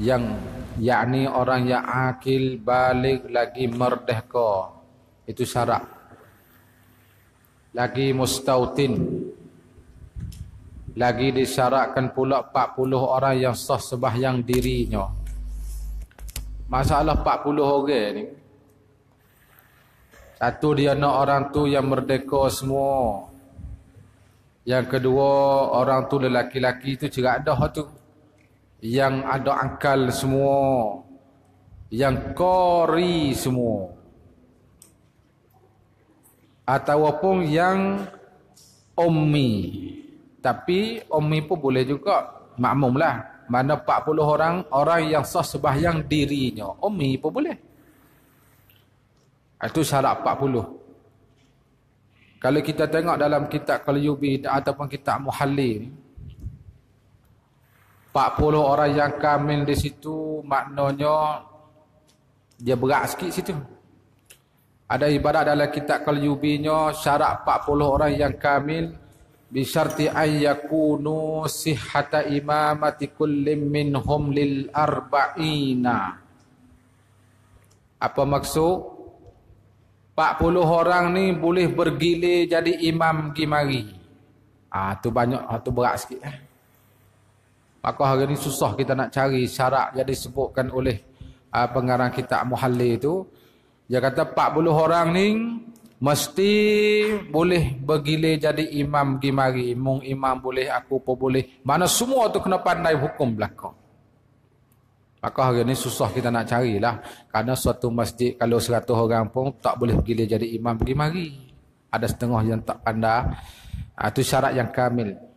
yang yakni orang yang akil balik lagi merdeka itu syarat lagi mustautin lagi disyaratkan pula 40 orang yang sah sebahyang dirinya masalah 40 orang ni satu dia nak orang tu yang merdeka semua yang kedua orang tu lelaki-laki tu cerak dah tu yang ada akal semua yang kori semua atau ataupun yang ummi tapi ummi pun boleh juga makmum lah mana 40 orang orang yang sah sebahyang dirinya ummi pun boleh itu ah, syarat 40 kalau kita tengok dalam kitab Qalyubi ataupun kitab Muhallim 40 orang yang kamil di situ maknanya dia berat sikit situ. Ada ibadat dalam kitab Qalyubinya syarat 40 orang yang kamil bi syarti ay yakunu sihhata imamati kullim minhum lil arba'ina. Apa maksud? 40 orang ni boleh bergilir jadi imam gimari. Ah tu banyak ah, tu berat sikit eh. Maka hari ini susah kita nak cari syarat yang disebutkan oleh uh, pengarang kitab Muhalli itu. Dia kata 40 orang ni mesti boleh bergilir jadi imam di mari. Mung imam boleh, aku pun boleh. Mana semua tu kena pandai hukum belakang. Maka hari ini susah kita nak carilah. Kerana suatu masjid kalau 100 orang pun tak boleh bergilir jadi imam di mari. Ada setengah yang tak pandai. Itu ah, uh, syarat yang kamil.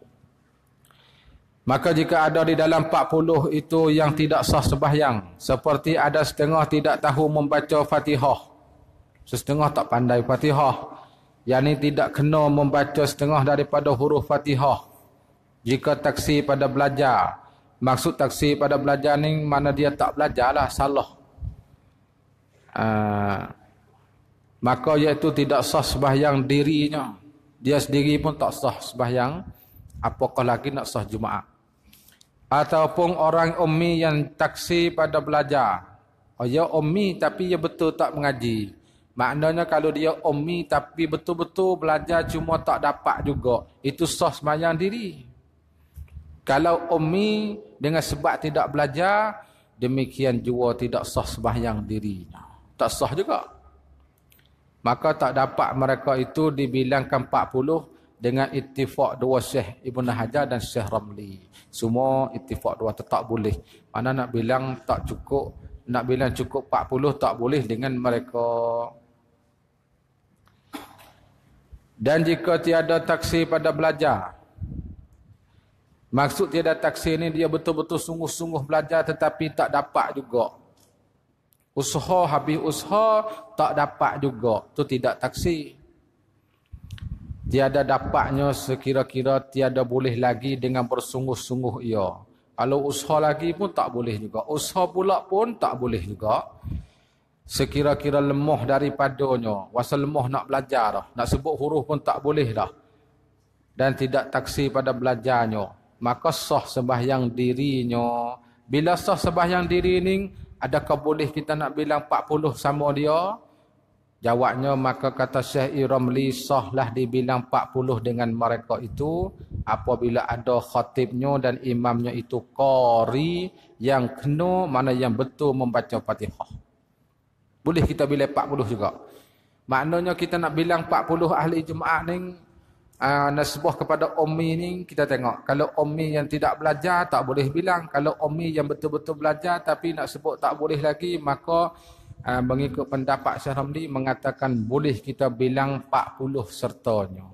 Maka jika ada di dalam 40 itu yang tidak sah sebahyang, seperti ada setengah tidak tahu membaca fatihah, setengah tak pandai fatihah, yang ini tidak kena membaca setengah daripada huruf fatihah. Jika taksi pada belajar, maksud taksi pada belajar ni mana dia tak belajar lah, salah. Uh, maka iaitu tidak sah sebahyang dirinya. Dia sendiri pun tak sah sebahyang, apakah lagi nak sah jumaat ataupun orang ummi yang taksi pada belajar. Oh ya ummi tapi ya betul tak mengaji. Maknanya kalau dia ummi tapi betul-betul belajar cuma tak dapat juga. Itu sah sembahyang diri. Kalau ummi dengan sebab tidak belajar, demikian juga tidak sah sembahyang diri, Tak sah juga. Maka tak dapat mereka itu dibilangkan 40 dengan ittifaq dua Syekh Ibn Hajar dan Syekh Ramli. Semua ittifaq dua tetap boleh. Mana nak bilang tak cukup, nak bilang cukup 40 tak boleh dengan mereka. Dan jika tiada taksi pada belajar, maksud tiada taksi ini dia betul-betul sungguh-sungguh belajar tetapi tak dapat juga. Usaha habis usaha tak dapat juga. Itu tidak taksi. Taksi tiada dapatnya sekira-kira tiada boleh lagi dengan bersungguh-sungguh ia. Kalau usaha lagi pun tak boleh juga. Usaha pula pun tak boleh juga. Sekira-kira lemah daripadanya. Wasa lemah nak belajar dah. Nak sebut huruf pun tak boleh dah. Dan tidak taksi pada belajarnya. Maka sah sembahyang dirinya. Bila sah sembahyang diri ni, adakah boleh kita nak bilang 40 sama dia? Jawabnya maka kata Syekh Iramli sahlah dibilang 40 dengan mereka itu apabila ada khatibnya dan imamnya itu qari yang kena mana yang betul membaca Fatihah. Boleh kita bila 40 juga. Maknanya kita nak bilang 40 ahli jemaah ni uh, nasbah kepada ummi ni kita tengok kalau ummi yang tidak belajar tak boleh bilang kalau ummi yang betul-betul belajar tapi nak sebut tak boleh lagi maka uh, mengikut pendapat Syekh Ramli mengatakan boleh kita bilang 40 sertanya.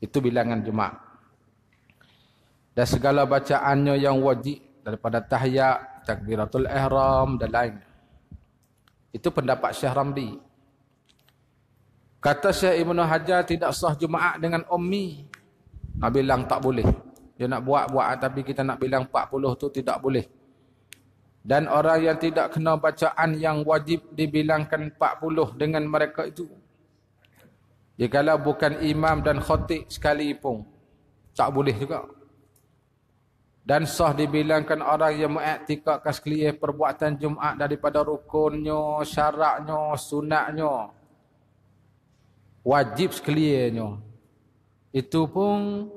Itu bilangan jemaah. Dan segala bacaannya yang wajib daripada tahiyat, takbiratul ihram dan lain. Itu pendapat Syekh Ramli. Kata Syekh Ibn Hajar tidak sah jemaah dengan ummi. Nak bilang tak boleh. Dia nak buat-buat tapi kita nak bilang 40 tu tidak boleh dan orang yang tidak kena bacaan yang wajib dibilangkan 40 dengan mereka itu jikala bukan imam dan sekali sekalipun tak boleh juga dan sah dibilangkan orang yang mengiktikadkan sekalian perbuatan Jumaat daripada rukunnya, syaraknya, sunatnya. Wajib sekaliannya. Itu pun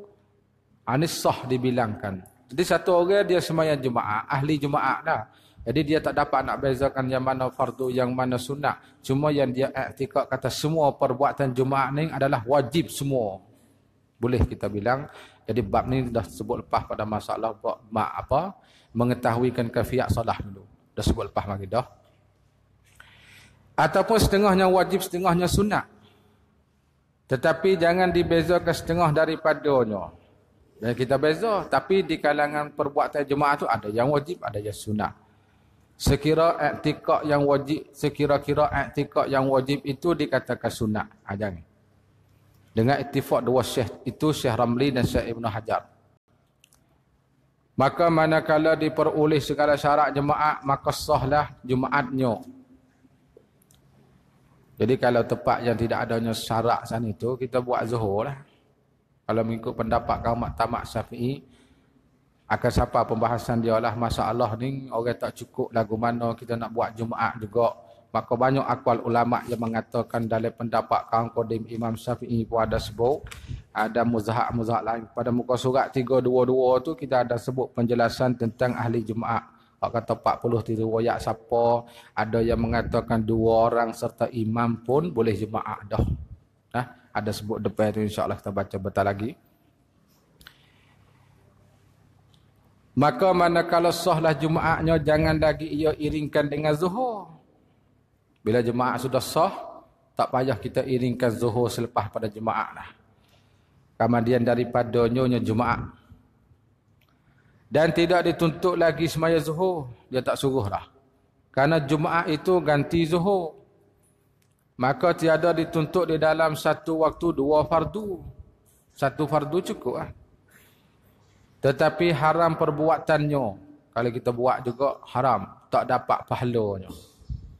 anis anisah dibilangkan. Jadi satu orang dia semayang jemaah ahli jemaah dah. Jadi dia tak dapat nak bezakan yang mana fardu, yang mana sunnah. Cuma yang dia iktikad kata semua perbuatan jemaah ni adalah wajib semua. Boleh kita bilang. Jadi bab ni dah sebut lepas pada masalah mak apa kan kafiat salah dulu. Dah sebut lepas lagi dah. Ataupun setengahnya wajib, setengahnya sunnah. Tetapi jangan dibezakan setengah daripadanya. nya. Dan kita beza. Tapi di kalangan perbuatan jemaah tu ada yang wajib, ada yang sunat. Sekira etikak yang wajib, sekira-kira etikak yang wajib itu dikatakan sunat. Ha, Dengan etifak dua syekh itu, Syekh Ramli dan Syekh Ibn Hajar. Maka manakala diperoleh segala syarat jemaah, maka sahlah jemaatnya. Jadi kalau tempat yang tidak adanya syarat sana itu, kita buat zuhur lah kalau mengikut pendapat kaum tamak syafi'i akan siapa pembahasan dia lah masa Allah ni orang tak cukup lagu mana kita nak buat Jumaat juga maka banyak akwal ulama yang mengatakan dalam pendapat kaum kodim Imam Syafi'i pun ada sebut ada muzahak-muzahak lain pada muka surat 322 tu kita ada sebut penjelasan tentang ahli Jumaat Pak kata 40 tiru wayak siapa ada yang mengatakan dua orang serta imam pun boleh jemaah dah. Nah, ha? ada sebut depan itu insyaAllah kita baca betul lagi. Maka mana kalau sahlah Jumaatnya jangan lagi ia iringkan dengan zuhur. Bila jemaah sudah sah, tak payah kita iringkan zuhur selepas pada jemaah lah. Kemudian daripada nyonya Jumaat Dan tidak dituntut lagi semaya zuhur. Dia tak suruh lah. Kerana Jumaat itu ganti zuhur maka tiada dituntut di dalam satu waktu dua fardu. Satu fardu cukup lah. Tetapi haram perbuatannya. Kalau kita buat juga haram. Tak dapat pahalanya.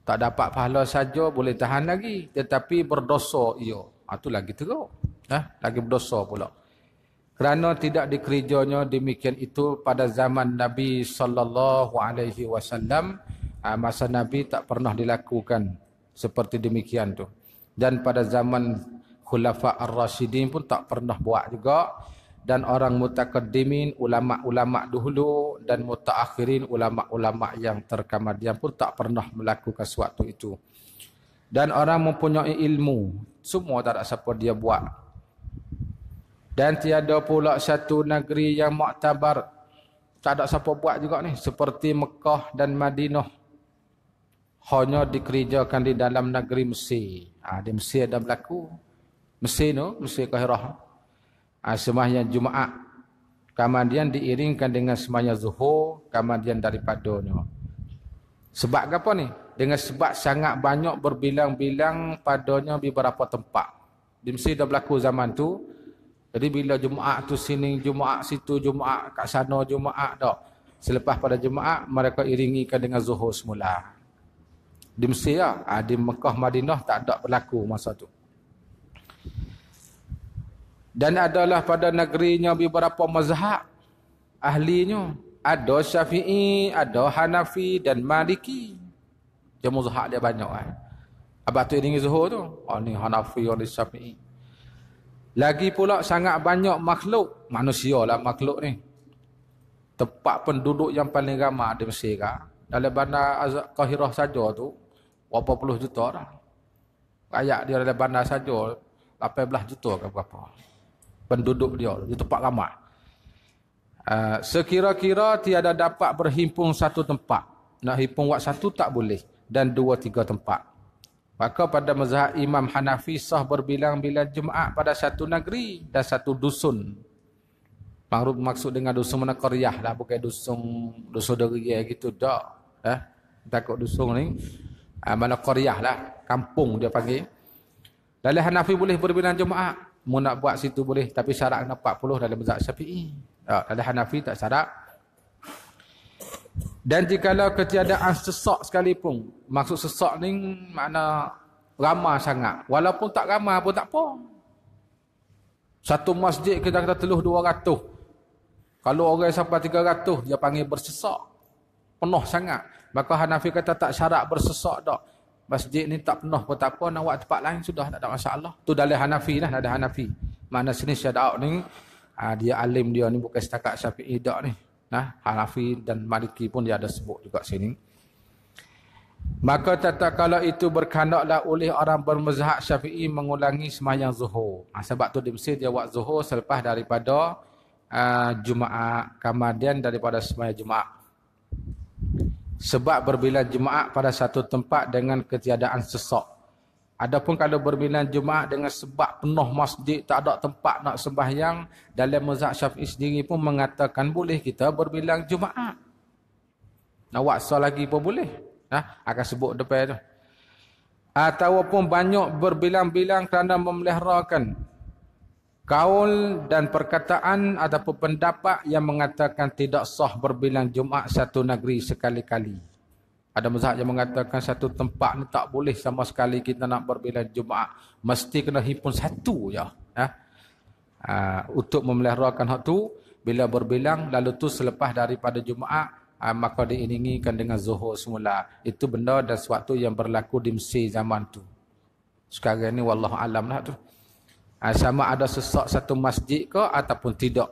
Tak dapat pahala saja boleh tahan lagi. Tetapi berdosa ia. Itu ah, ha, lagi teruk. Eh? Lagi berdosa pula. Kerana tidak dikerjanya demikian itu pada zaman Nabi SAW. Ha, ah, masa Nabi tak pernah dilakukan seperti demikian tu dan pada zaman khulafa ar-rasyidin pun tak pernah buat juga dan orang mutakaddimin ulama-ulama dahulu dan mutaakhirin ulama-ulama yang terkemudian pun tak pernah melakukan sesuatu itu dan orang mempunyai ilmu semua tak ada siapa dia buat dan tiada pula satu negeri yang maktabar tak ada siapa buat juga ni seperti Mekah dan Madinah hanya dikerjakan di dalam negeri Mesir. Ha, di Mesir ada berlaku. Mesir no, Mesir Kahirah. Ha, semuanya Jumaat. Kemudian diiringkan dengan semuanya Zuhur. Kemudian daripada no. Sebab apa ni? Dengan sebab sangat banyak berbilang-bilang padanya beberapa tempat. Di Mesir dah berlaku zaman tu. Jadi bila Jumaat tu sini, Jumaat situ, Jumaat kat sana, Jumaat tak. Selepas pada Jumaat, mereka iringikan dengan Zuhur semula di Mesir lah. Ha, di Mekah Madinah tak ada berlaku masa tu. Dan adalah pada negerinya beberapa mazhab ahlinya. Ada Syafi'i, ada Hanafi dan Maliki. Dia mazhab dia banyak kan. Abang tu ini Zuhur tu. Oh ni Hanafi, oh ni Syafi'i. Lagi pula sangat banyak makhluk. Manusia lah makhluk ni. Tempat penduduk yang paling ramah di Mesir kan. Dalam bandar Kahirah saja tu, berapa puluh juta dah. Rakyat dia dari bandar saja 18 juta ke berapa. Penduduk dia di tempat lama. Uh, ah, sekira-kira tiada dapat berhimpun satu tempat. Nak himpun buat satu tak boleh. Dan dua tiga tempat. Maka pada mazhab Imam Hanafi sah berbilang-bilang Jumaat pada satu negeri dan satu dusun. Maksud maksud dengan dusun mana keriah lah. Bukan dusun, dusun deria eh, gitu. Tak. Eh? Takut dusun ni. Ah, mana koriah lah kampung dia panggil dalam Hanafi boleh berbina jemaah mu nak buat situ boleh tapi syarat kena 40 dalam mazhab Syafi'i tak ah, dalam Hanafi tak syarat dan jika jikalau ketiadaan sesak sekalipun maksud sesak ni makna ramah sangat walaupun tak ramah pun tak apa satu masjid kita kata teluh dua 200 kalau orang sampai 300 dia panggil bersesak penuh sangat Maka Hanafi kata tak syarat bersesak dak. Masjid ni tak penuh pun tak apa, nak buat tempat lain sudah tak ada masalah. Tu dalil Hanafi lah, ada Hanafi. Mana sini syadaq ni, ha, dia alim dia ni bukan setakat syafi'i dak ni. Nah, Hanafi dan Maliki pun dia ada sebut juga sini. Maka tata kalau itu berkandaklah oleh orang bermazhab syafi'i mengulangi semayang zuhur. Ha, sebab tu di Mesir dia buat zuhur selepas daripada uh, Jumaat. Kemudian daripada semayang Jumaat sebab berbilang jemaah pada satu tempat dengan ketiadaan sesak. Adapun kalau berbilang jemaah dengan sebab penuh masjid, tak ada tempat nak sembahyang, dalam mazhab syafi'i sendiri pun mengatakan boleh kita berbilang jemaah. Nak waksa lagi pun boleh. Ha? Akan sebut depan tu. Ataupun banyak berbilang-bilang kerana memelihrakan kaul dan perkataan atau pendapat yang mengatakan tidak sah berbilang Jumaat satu negeri sekali-kali. Ada mazhab yang mengatakan satu tempat ni tak boleh sama sekali kita nak berbilang Jumaat. Mesti kena himpun satu je. Ha? Ya, ya. Ha, untuk memelihrakan hak tu, bila berbilang, lalu tu selepas daripada Jumaat, ha, maka diiningikan dengan zuhur semula. Itu benda dan sewaktu yang berlaku di Mesir zaman tu. Sekarang ni wallahualam lah tu ha, sama ada sesak satu masjid ke ataupun tidak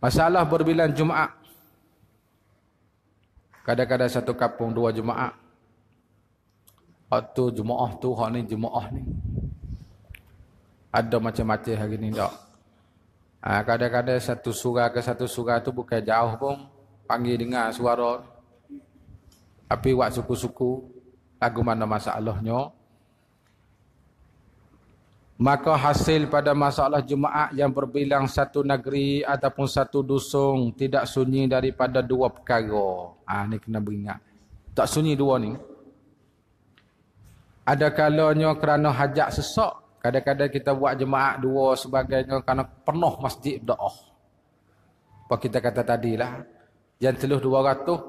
masalah berbilang jumaat kadang-kadang satu kampung dua jumaat waktu jumaat tu hak ni jumaat ni ada macam-macam hari ni tak ha, kadang-kadang satu surah ke satu surah tu bukan jauh pun panggil dengar suara tapi buat suku-suku lagu mana masalahnya Maka hasil pada masalah Jumaat yang berbilang satu negeri ataupun satu dusung tidak sunyi daripada dua perkara. Ha, ini kena beringat. Tak sunyi dua ni. Ada kalanya kerana hajat sesak. Kadang-kadang kita buat jemaah dua sebagainya kerana penuh masjid doa. Apa kita kata tadi lah. Yang teluh dua ratus,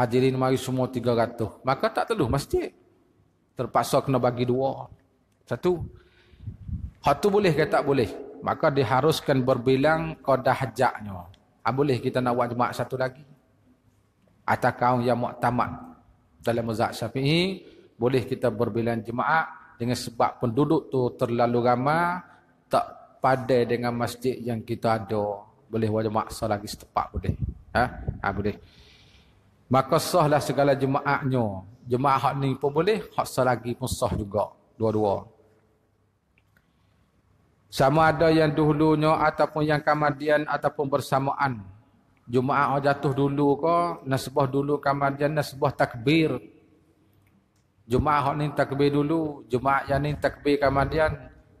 hadirin mari semua tiga ratus. Maka tak teluh masjid. Terpaksa kena bagi dua. Satu. Satu. Hak tu boleh ke tak boleh? Maka diharuskan berbilang kodah jaknya. Ha, boleh kita nak buat jemaat satu lagi? Atau kau yang muktamad dalam mazhab syafi'i, boleh kita berbilang jemaat dengan sebab penduduk tu terlalu ramai, tak padai dengan masjid yang kita ada. Boleh buat jemaat satu lagi setepat boleh. Ha? ha boleh. Maka sahlah segala jemaatnya. Jemaah hak ni pun boleh, hak satu lagi pun sah juga. Dua-dua. Sama ada yang dulunya ataupun yang kemudian ataupun bersamaan. Jumaat oh jatuh dulu ke, nasbah dulu kemudian nasbah takbir. Jumaat oh ni takbir dulu, Jumaat yang ni takbir kemudian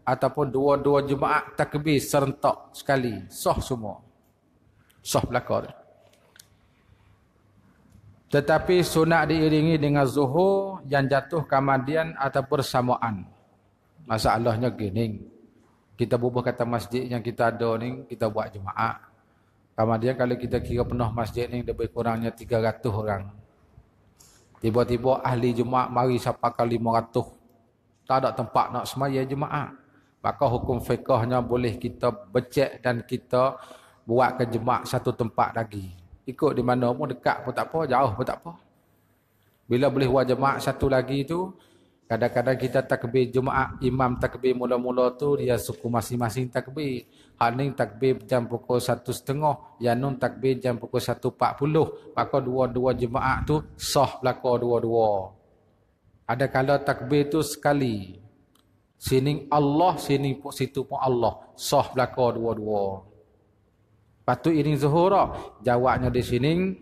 ataupun dua-dua Jumaat takbir serentak sekali. Sah semua. Sah belakang. Tetapi sunat diiringi dengan zuhur yang jatuh kemudian ataupun bersamaan. Masalahnya gini. Masalahnya gini kita berubah kata masjid yang kita ada ni kita buat jemaah. Kemudian kalau kita kira penuh masjid ni lebih kurangnya 300 orang. Tiba-tiba ahli jemaah mari sampai ke 500. Tak ada tempat nak semaya jemaah. Maka hukum fiqahnya boleh kita becek dan kita buat ke jemaah satu tempat lagi. Ikut di mana pun dekat pun tak apa, jauh pun tak apa. Bila boleh buat jemaah satu lagi tu, Kadang-kadang kita takbir Jumaat, imam takbir mula-mula tu dia suku masing-masing takbir. Haning takbir jam pukul satu setengah, Yanun takbir jam pukul satu 1.40. Maka dua-dua Jumaat tu sah belakang dua-dua. Ada kala takbir tu sekali. Sini Allah, sini pun situ pun Allah. Sah belakang dua-dua. Lepas tu iring zuhur Jawabnya di sini,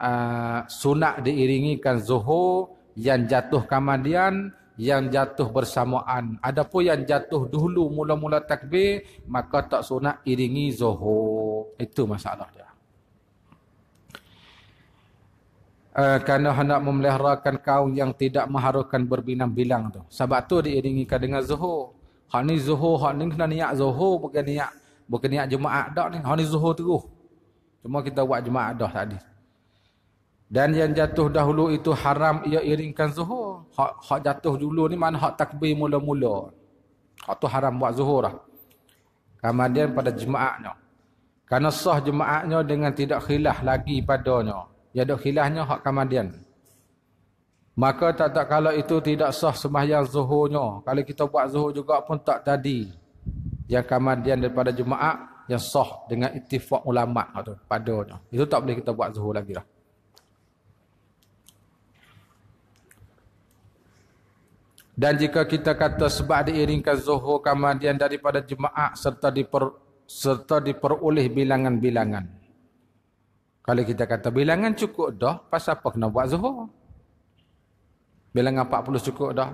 uh, sunat diiringikan zuhur yang jatuh kemudian yang jatuh bersamaan. Adapun yang jatuh dulu mula-mula takbir, maka tak sunat iringi zuhur. Itu masalah dia. Uh, kerana hendak memelihrakan kaum yang tidak mengharukan berbilang-bilang tu. Sebab tu diiringi dengan zuhur. Hak ni zuhur, hak ni kena niat zuhur, bukan niat, bukan niat jemaah dah ni. Hak ni zuhur terus. Cuma kita buat jemaah dah tadi. Dan yang jatuh dahulu itu haram ia iringkan zuhur. Hak, hak jatuh dulu ni mana hak takbir mula-mula. Hak tu haram buat zuhur lah. Kemudian pada jemaahnya. Karena sah jemaahnya dengan tidak khilah lagi padanya. Yang ada khilahnya hak kemudian. Maka tak tak kalau itu tidak sah semayang zuhurnya. Kalau kita buat zuhur juga pun tak tadi. Yang kemudian daripada jemaah yang sah dengan itifak ulama' tu padanya. Itu tak boleh kita buat zuhur lagi lah. Dan jika kita kata sebab diiringkan zuhur kemudian daripada jemaah serta diper serta diperoleh bilangan-bilangan. Kalau kita kata bilangan cukup dah, pasal apa kena buat zuhur? Bilangan 40 cukup dah.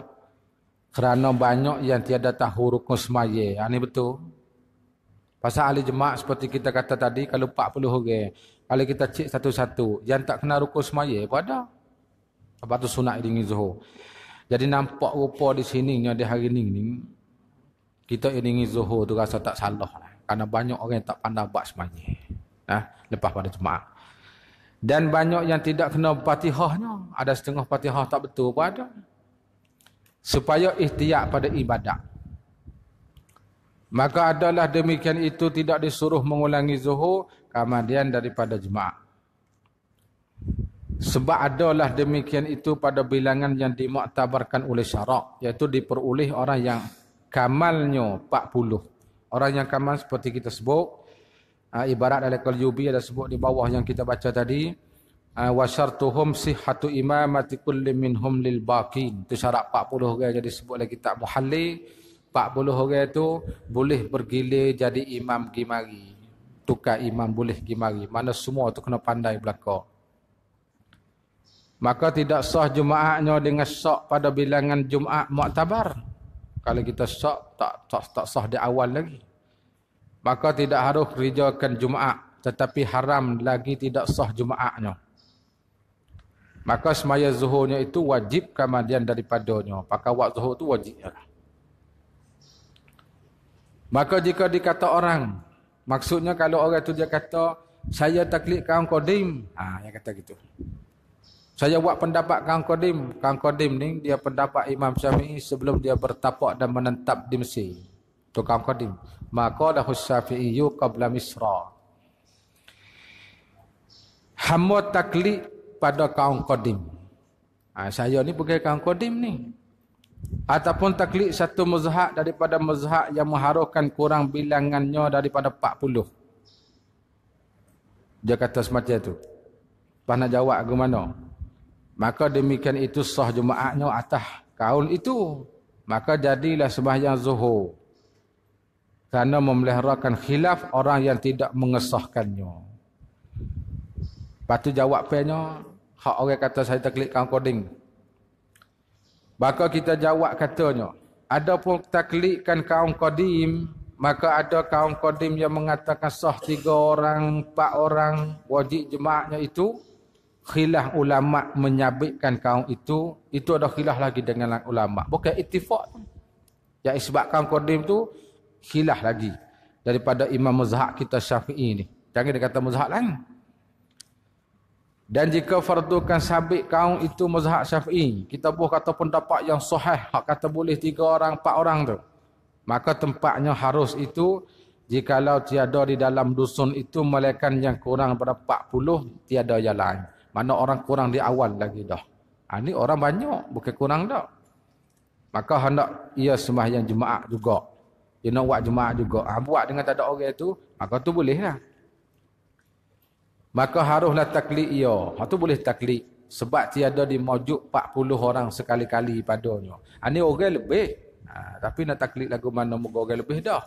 Kerana banyak yang tiada tahu rukun semaya. Ini ha, betul. Pasal ahli jemaah seperti kita kata tadi, kalau 40 orang. Okay. Kalau kita cek satu-satu, yang tak kena rukun semaya pun ada. Lepas tu sunat iringi zuhur. Jadi nampak rupa di sini di hari ini, ini kita iringi zuhur tu rasa tak salah lah. Karena banyak orang yang tak pandai buat semuanya. Nah, lepas pada jemaah. Dan banyak yang tidak kena patihahnya. Ada setengah patihah tak betul pun ada. Supaya ikhtiar pada ibadat. Maka adalah demikian itu tidak disuruh mengulangi zuhur kemudian daripada jemaah. Sebab adalah demikian itu pada bilangan yang dimaktabarkan oleh syarak. Iaitu diperoleh orang yang kamalnya 40. Orang yang kamal seperti kita sebut. Ah, ibarat dari Qalyubi ada sebut di bawah yang kita baca tadi. Ah, Wa syartuhum sihatu imamati kulli minhum lil baqin. Itu syarat 40 orang yang disebut oleh kitab Muhalli. 40 orang itu boleh bergilir jadi imam gimari. Tukar imam boleh gimari. Mana semua itu kena pandai belakang. Maka tidak sah jumaatnya dengan sok pada bilangan jumaat muktabar. Kalau kita sok tak, tak tak sah di awal lagi. Maka tidak harus kerjakan jumaat tetapi haram lagi tidak sah jumaatnya. Maka semaya zuhurnya itu wajib kemudian daripadanya. Pakai wak zuhur itu wajibnya. Lah. Maka jika dikata orang, maksudnya kalau orang itu dia kata, saya taklik kaum kodim. Ah, ha, yang kata gitu. Saya buat pendapat Kang Kodim. Kang Kodim ni dia pendapat Imam Syafi'i sebelum dia bertapak dan menetap di Mesir. Tu Kang Kodim. Maka dah Syafi'i yu qabla Misra. Hamba taklid pada Kang Kodim. Ha, saya ni pergi Kang Kodim ni. Ataupun taklid satu mazhab daripada mazhab yang mengharuskan kurang bilangannya daripada 40. Dia kata semacam tu. Pas jawab ke mana? Maka demikian itu sah jemaahnya atas kaul itu. Maka jadilah sembahyang zuhur. Kerana memelihrakan khilaf orang yang tidak mengesahkannya. Lepas tu jawab penyo, hak orang kata saya taklid kaum koding. Maka kita jawab katanya, Ada pun kita klikkan kaum kodim, maka ada kaum kodim yang mengatakan sah tiga orang, empat orang wajib jemaahnya itu, khilaf ulama menyabitkan kaum itu itu ada khilaf lagi dengan ulama bukan ittifaq yang sebabkan kaum tu khilaf lagi daripada imam mazhab kita Syafi'i ni jangan dia kata mazhab lain dan jika fardukan sabit kaum itu mazhab Syafi'i kita boleh kata pendapat yang sahih hak kata boleh tiga orang empat orang tu maka tempatnya harus itu jikalau tiada di dalam dusun itu malaikat yang kurang daripada 40 tiada yang lain mana orang kurang di awal lagi dah. Ha, ini orang banyak, bukan kurang dah. Maka hendak ia sembahyang jemaah juga. Dia nak buat jemaah juga. Ha, buat dengan tak ada orang itu, maka tu boleh lah. Maka haruslah taklik ia. Ha, tu boleh taklik. Sebab tiada di mawjud 40 orang sekali-kali padanya. Ha, ini orang lebih. Ha, tapi nak taklik lagu mana muka orang lebih dah.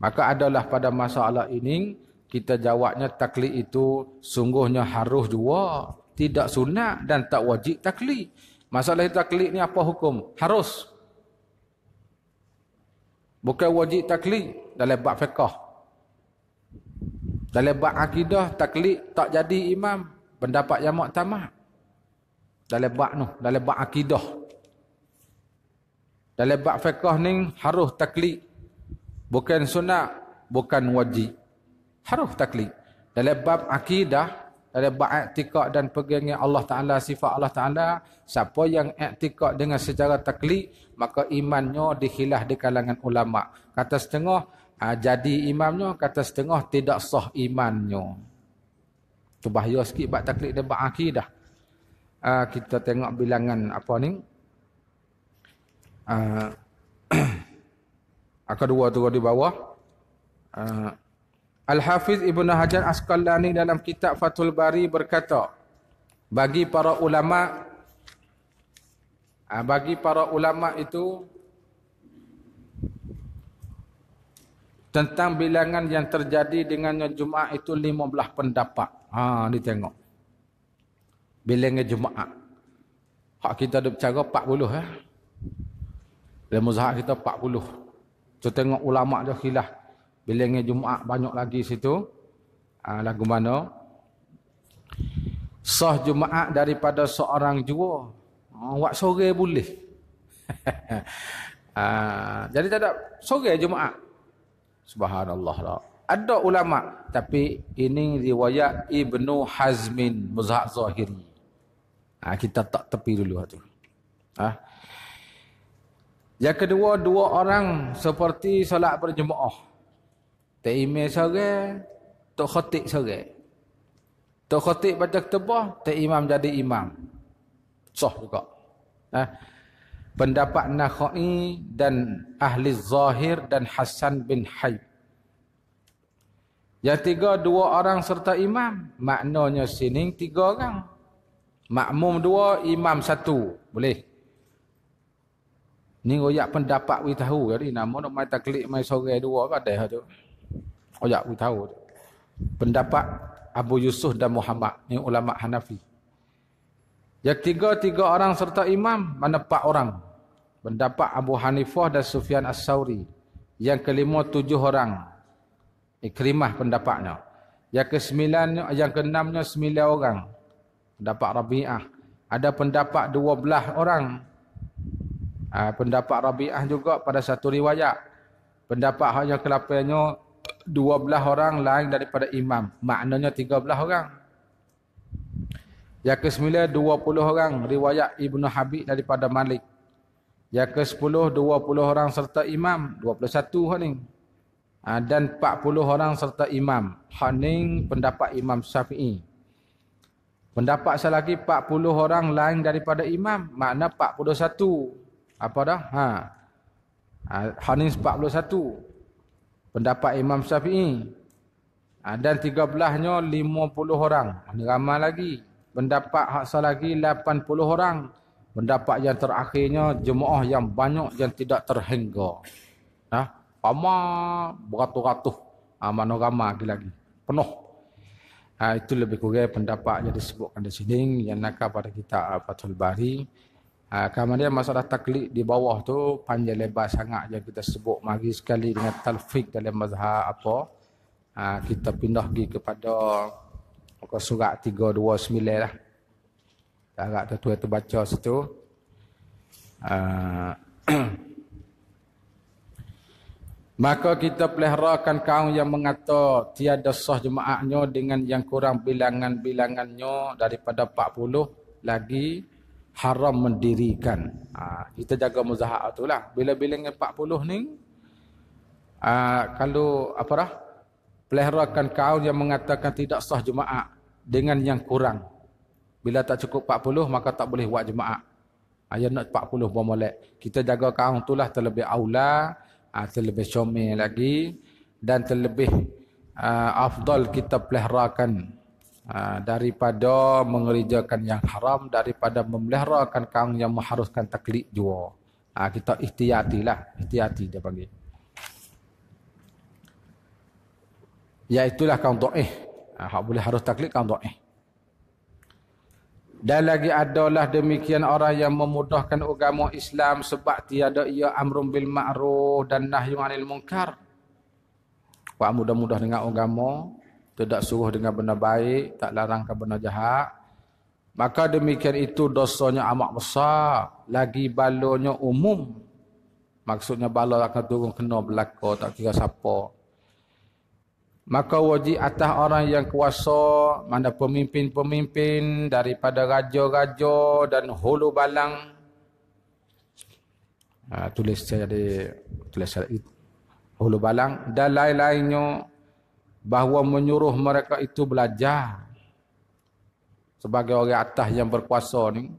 Maka adalah pada masalah ini, kita jawabnya taklid itu sungguhnya harus dua tidak sunat dan tak wajib taklid masalah taklid ni apa hukum harus bukan wajib taklid dalam bab fiqh dalam bab akidah taklid tak jadi imam pendapat yang muktamad dalam bab tu dalam bab akidah dalam bab fiqh ni harus taklid bukan sunat bukan wajib haruf taklid dalam bab akidah dalam bab i'tikad dan pegangan Allah Taala sifat Allah Taala siapa yang i'tikad dengan secara taklid maka imannya dihilah di kalangan ulama kata setengah ha, jadi imamnya kata setengah tidak sah imannya tu bahaya sikit bab taklid dan bab akidah Uh, kita tengok bilangan apa ni uh, ha, Akan dua tu di bawah uh, Al-Hafiz Ibn Hajar Asqalani dalam kitab Fathul Bari berkata, bagi para ulama ah, bagi para ulama itu tentang bilangan yang terjadi dengan Jumaat itu 15 pendapat. Ha ni tengok. Bilangan Jumaat. Hak kita ada bercara 40 eh. Dalam mazhab kita 40. Tu tengok ulama dah khilaf bilangnya Jumaat banyak lagi situ. Ha, lagu mana? Sah Jumaat daripada seorang jua. Awak ah, sore boleh. ha, jadi tak ada sore Jumaat. Subhanallah lah. Ada ulama tapi ini riwayat Ibnu Hazmin Muzhaq Zahiri. Ha, kita tak tepi dulu tu. Ha? Yang kedua dua orang seperti solat berjemaah. Tak email seorang, tak khotik seorang. Tak khotik baca ketubah, tak imam jadi imam. Soh juga. Eh? Pendapat Nakhoi dan Ahli Zahir dan Hasan bin Hay. Yang tiga, dua orang serta imam. Maknanya sini tiga orang. Makmum dua, imam satu. Boleh. Ini royak pendapat we tahu. Jadi nama nak main taklik main sore dua apa dah tu. Oh ya, aku tahu. Pendapat Abu Yusuf dan Muhammad ni ulama Hanafi. Ya tiga tiga orang serta imam mana empat orang. Pendapat Abu Hanifah dan Sufyan As-Sauri. Yang kelima tujuh orang. Ikrimah pendapatnya. Yang ke sembilan yang ke enamnya sembilan orang. Pendapat Rabi'ah. Ada pendapat dua belah orang. Ah, pendapat Rabi'ah juga pada satu riwayat. Pendapat hanya kelapanya Dua belah orang lain daripada imam. Maknanya tiga belah orang. Yang ke dua puluh orang riwayat Ibnu Habib daripada Malik. Yang ke dua puluh orang serta imam. 21 orang ha, ni. Dan puluh orang serta imam. Haning pendapat Imam Syafi'i. Pendapat saya lagi puluh orang lain daripada imam. Maknanya puluh satu Apa dah? Ha. Ha, Haning 41 pendapat Imam Syafi'i. Ha, dan tiga belahnya lima puluh orang. Ini ramai lagi. Pendapat haksa lagi lapan puluh orang. Pendapat yang terakhirnya jemaah yang banyak yang tidak terhingga. Nah, ha, ramai beratus-ratus. Ah, mana ramai lagi lagi. Penuh. Ha, itu lebih kurang pendapat yang disebutkan di sini. Yang nakal pada kita Fathul Bari. Uh, ha, kerana masalah taklid di bawah tu panjang lebar sangat yang kita sebut mari sekali dengan talfik dalam mazhab apa. Uh, kita pindah pergi kepada muka surat 329 lah. Tak harap tu tuan tu baca situ. Uh, Maka kita peliharakan kaum yang mengata tiada sah jemaahnya dengan yang kurang bilangan-bilangannya daripada 40 lagi haram mendirikan. Ha, kita jaga muzahak tu lah. Bila-bila dengan 40 ni, ha, kalau apa lah, peleherakan kaum yang mengatakan tidak sah jemaah dengan yang kurang. Bila tak cukup 40, maka tak boleh buat jemaah. Ha, nak 40 pun boleh. Kita jaga kaum tu lah terlebih aula, ha, terlebih comel lagi dan terlebih ha, afdal kita peleherakan Ah, daripada mengerjakan yang haram daripada memeliharakan kang yang mengharuskan taklid jua ha, kita ihtiyatilah ihtiyati dia panggil ya, itulah kaum dhaif ah, ha, hak boleh harus taklid kaum dhaif dan lagi adalah demikian orang yang memudahkan agama Islam sebab tiada ia amrun bil ma'ruf dan nahyu anil munkar. Wa mudah-mudah dengan agama tidak suruh dengan benda baik, tak larangkan benda jahat. Maka demikian itu dosanya amat besar, lagi balonya umum. Maksudnya bala akan turun kena belaka tak kira siapa. Maka wajib atas orang yang kuasa, mana pemimpin-pemimpin daripada raja-raja dan hulu balang. Ha, tulis saya di tulis saya di, hulu balang dan lain-lainnya bahawa menyuruh mereka itu belajar sebagai orang atas yang berkuasa ni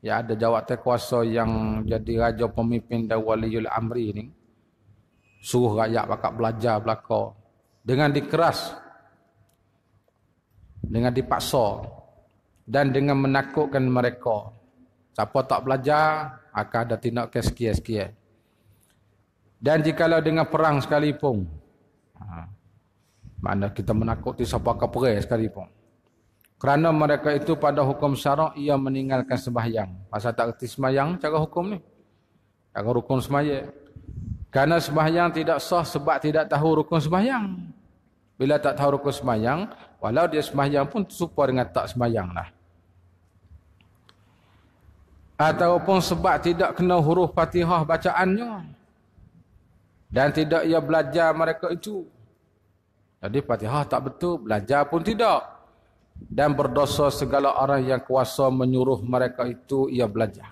ya ada jawatan kuasa yang jadi raja pemimpin dan waliul amri ni suruh rakyat pakak belajar belaka dengan dikeras dengan dipaksa dan dengan menakutkan mereka siapa tak belajar akan ada tindak kesekian-sekian dan jikalau dengan perang sekalipun ha. Mana kita menakuti siapa kapre pun Kerana mereka itu pada hukum syarak ia meninggalkan sembahyang. Masa tak kerti sembahyang cara hukum ni. Cara rukun sembahyang. Karena sembahyang tidak sah sebab tidak tahu rukun sembahyang. Bila tak tahu rukun sembahyang, walau dia sembahyang pun supaya dengan tak sembahyang lah. Ataupun sebab tidak kena huruf fatihah bacaannya. Dan tidak ia belajar mereka itu. Jadi Fatihah tak betul, belajar pun tidak. Dan berdosa segala orang yang kuasa menyuruh mereka itu ia belajar.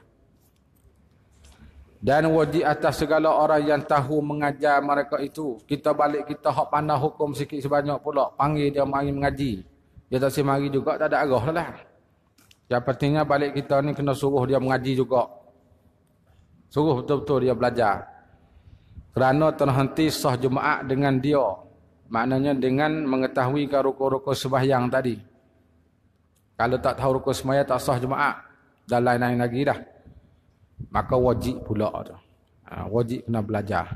Dan wajib atas segala orang yang tahu mengajar mereka itu. Kita balik kita hak pandai hukum sikit sebanyak pula. Panggil dia mari mengaji. Dia tak si mari juga tak ada arah lah. Yang pentingnya balik kita ni kena suruh dia mengaji juga. Suruh betul-betul dia belajar. Kerana terhenti sah Jumaat dengan dia maknanya dengan mengetahui rukun-rukun sembahyang tadi. Kalau tak tahu rukun sembahyang tak sah jemaah dan lain-lain lagi dah. Maka wajib pula ha, wajib kena belajar.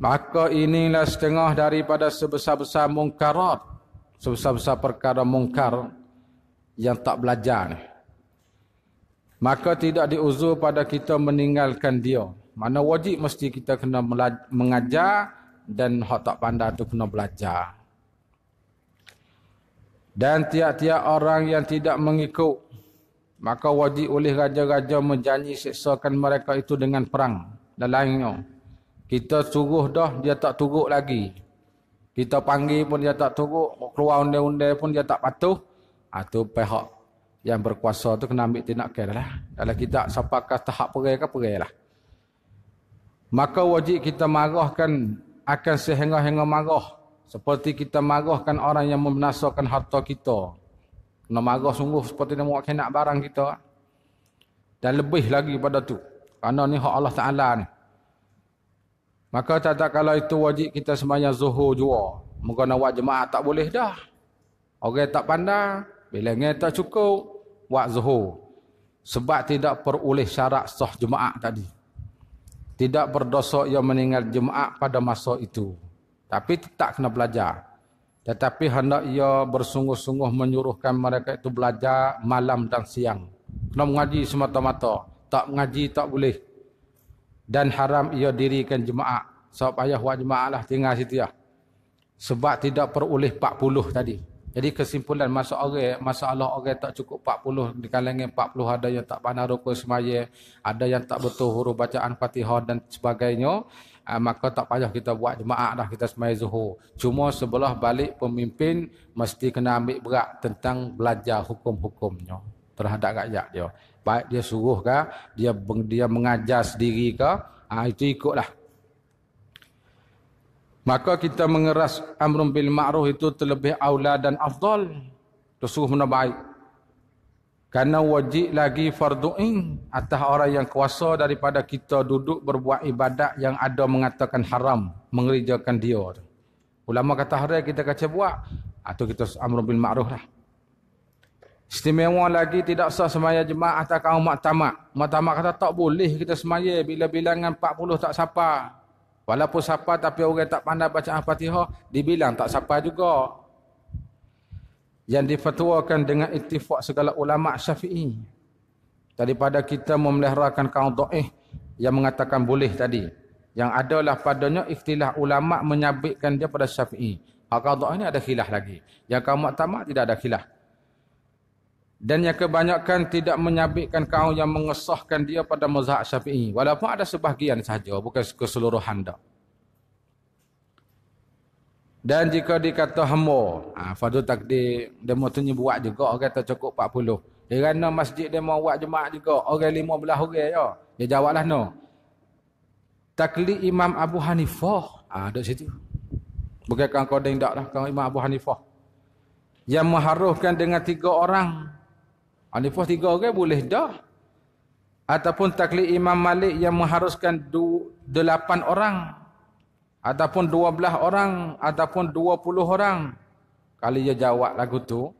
Maka inilah setengah daripada sebesar-besar mungkarat. Sebesar-besar perkara mungkar yang tak belajar ni. Maka tidak diuzur pada kita meninggalkan dia. Mana wajib mesti kita kena mengajar dan hok tak pandai tu kena belajar. Dan tiap-tiap orang yang tidak mengikut maka wajib oleh raja-raja menjanji seksakan mereka itu dengan perang dan lainnya. Kita suruh dah dia tak turut lagi. Kita panggil pun dia tak turut, keluar undai-undai pun dia tak patuh. Atau ah, ha, pihak yang berkuasa tu kena ambil tindakan lah. Kalau kita sampai ke tahap perai ke perai lah. Maka wajib kita marahkan akan sehengah-hengah marah seperti kita marahkan orang yang membinasakan harta kita. Kena marah sungguh seperti nak buat nak barang kita. Dan lebih lagi pada tu. Karena ni hak Allah Taala ni. Maka tak tak kalau itu wajib kita semuanya zuhur jua. Moga nak buat jemaah tak boleh dah. Orang tak pandang, bilangan tak cukup buat zuhur. Sebab tidak peroleh syarat sah jemaah tadi tidak berdosa yang meninggal jemaah pada masa itu tapi tak kena belajar tetapi hendak ia bersungguh-sungguh menyuruhkan mereka itu belajar malam dan siang kena mengaji semata-mata tak mengaji tak boleh dan haram ia dirikan jemaah sebab ayah wa jemaah lah tinggal situ ya sebab tidak peroleh 40 tadi jadi kesimpulan masa orang masalah orang tak cukup 40 di kalangan 40 ada yang tak pandai rukun semaya, ada yang tak betul huruf bacaan Fatihah dan sebagainya, uh, maka tak payah kita buat jemaah dah kita semai Zuhur. Cuma sebelah balik pemimpin mesti kena ambil berat tentang belajar hukum-hukumnya terhadap rakyat dia. Baik dia suruh ke, dia dia mengajar sendiri ke, uh, ah, itu ikutlah. Maka kita mengeras amrun bil ma'ruf itu terlebih aula dan afdal. Tersuruh mana baik. Karena wajib lagi fardu'in atas orang yang kuasa daripada kita duduk berbuat ibadat yang ada mengatakan haram. Mengerjakan dia. Ulama kata haram kita kacau buat. Atau kita amrun bil ma'ruf lah. Istimewa lagi tidak sah semaya jemaah atau kaum maktamak. Maktamak kata tak boleh kita semaya bila-bilangan 40 tak sapa. Walaupun siapa tapi orang tak pandai baca Al-Fatihah, dibilang tak siapa juga. Yang difatwakan dengan ittifaq segala ulama syafi'i. Daripada kita memelihrakan kaum do'ih yang mengatakan boleh tadi. Yang adalah padanya ikhtilah ulama menyabitkan dia pada syafi'i. Hak kaum do'ih ni ada khilaf lagi. Yang kaum tamak tidak ada khilaf dan yang kebanyakan tidak menyabitkan kaum yang mengesahkan dia pada mazhab syafi'i walaupun ada sebahagian sahaja bukan keseluruhan dah dan jika dikata hamba ha, fadu takdir dia mahu tunjuk buat juga orang kata cukup 40 dia kena masjid dia mahu buat jemaah juga orang 15 orang ya dia jawablah no Takli imam Abu Hanifah ah ha, dekat situ bukan kau dah indak dah kau imam Abu Hanifah yang mengharuhkan dengan tiga orang Lepas ah, tiga orang boleh dah. Ataupun taklid Imam Malik yang mengharuskan du, delapan orang. Ataupun dua belah orang. Ataupun dua puluh orang. Kalau dia jawab lagu tu.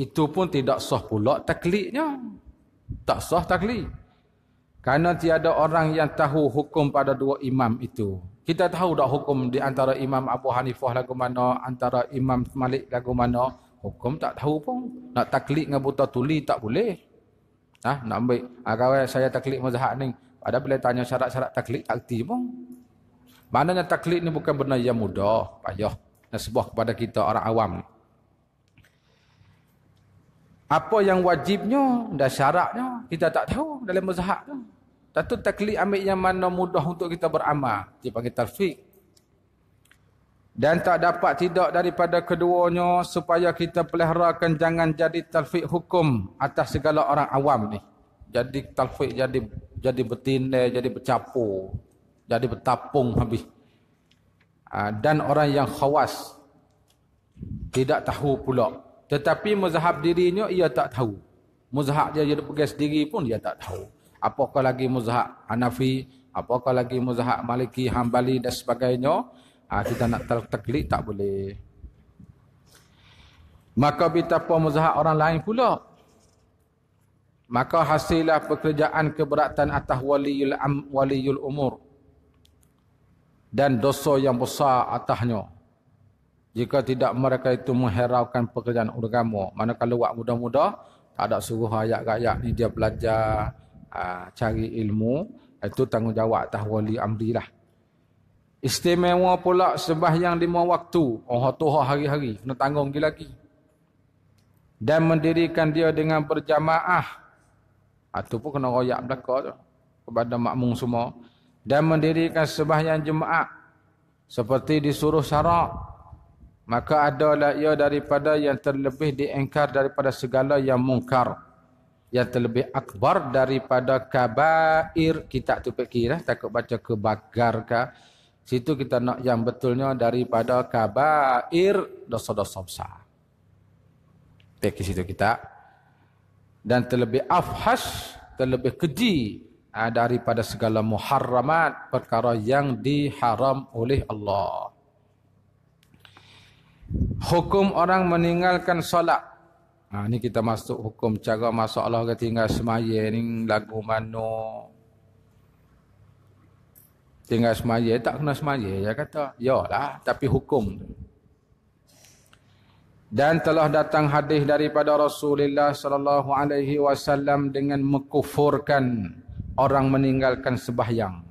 Itu pun tidak sah pula taklidnya. Tak sah taklid. Karena tiada orang yang tahu hukum pada dua imam itu. Kita tahu dah hukum di antara Imam Abu Hanifah lagu mana, antara Imam Malik lagu mana. Hukum oh, tak tahu pun. Nak taklid dengan buta tuli tak boleh. Ah, ha? nak ambil agama ah, saya taklid mazhab ni. Ada boleh tanya syarat-syarat taklid tak reti pun. Maknanya taklid ni bukan benda yang mudah, payah. Sebuah kepada kita orang awam. Apa yang wajibnya dan syaratnya kita tak tahu dalam mazhab tu. Tentu taklid ambil yang mana mudah untuk kita beramal. Dia panggil taufik dan tak dapat tidak daripada keduanya supaya kita peliharakan jangan jadi talfik hukum atas segala orang awam ni jadi talfik jadi jadi betine jadi bercapu jadi bertapung habis ah, dan orang yang khawas tidak tahu pula tetapi muzahab dirinya ia tak tahu muzahab dia jadi pergi sendiri pun dia tak tahu apakah lagi muzahab Hanafi apakah lagi muzahab Maliki Hambali dan sebagainya Ah ha, kita nak terklik tak boleh. Maka bitapa muzahat orang lain pula. Maka hasilah pekerjaan keberatan atas waliul am, waliul umur dan dosa yang besar atasnya. Jika tidak mereka itu mengheraukan pekerjaan urgamu. Mana kalau buat muda-muda tak ada suruh ayat rakyat ni dia belajar aa, ah, cari ilmu, itu tanggungjawab tahwali amri lah. Istimewa pula sembahyang lima waktu. Oh tuha hari-hari kena tanggung lagi lagi. Dan mendirikan dia dengan berjamaah. Atu ah, pun kena royak belaka tu kepada makmum semua dan mendirikan sembahyang jemaah seperti disuruh syarak maka adalah ia daripada yang terlebih diengkar daripada segala yang mungkar yang terlebih akbar daripada kabair kita tu fikir eh? takut baca kebagar Situ kita nak yang betulnya daripada kabair dosa-dosa besar. Pergi situ kita. Dan terlebih afhas, terlebih keji ah, daripada segala muharramat perkara yang diharam oleh Allah. Hukum orang meninggalkan solat. Ha, ah, ini kita masuk hukum cara masuk Allah ketinggal semaya ini lagu mana tinggal semaya tak kena semaya dia kata yalah tapi hukum dan telah datang hadis daripada Rasulullah sallallahu alaihi wasallam dengan mengkufurkan orang meninggalkan sebahyang.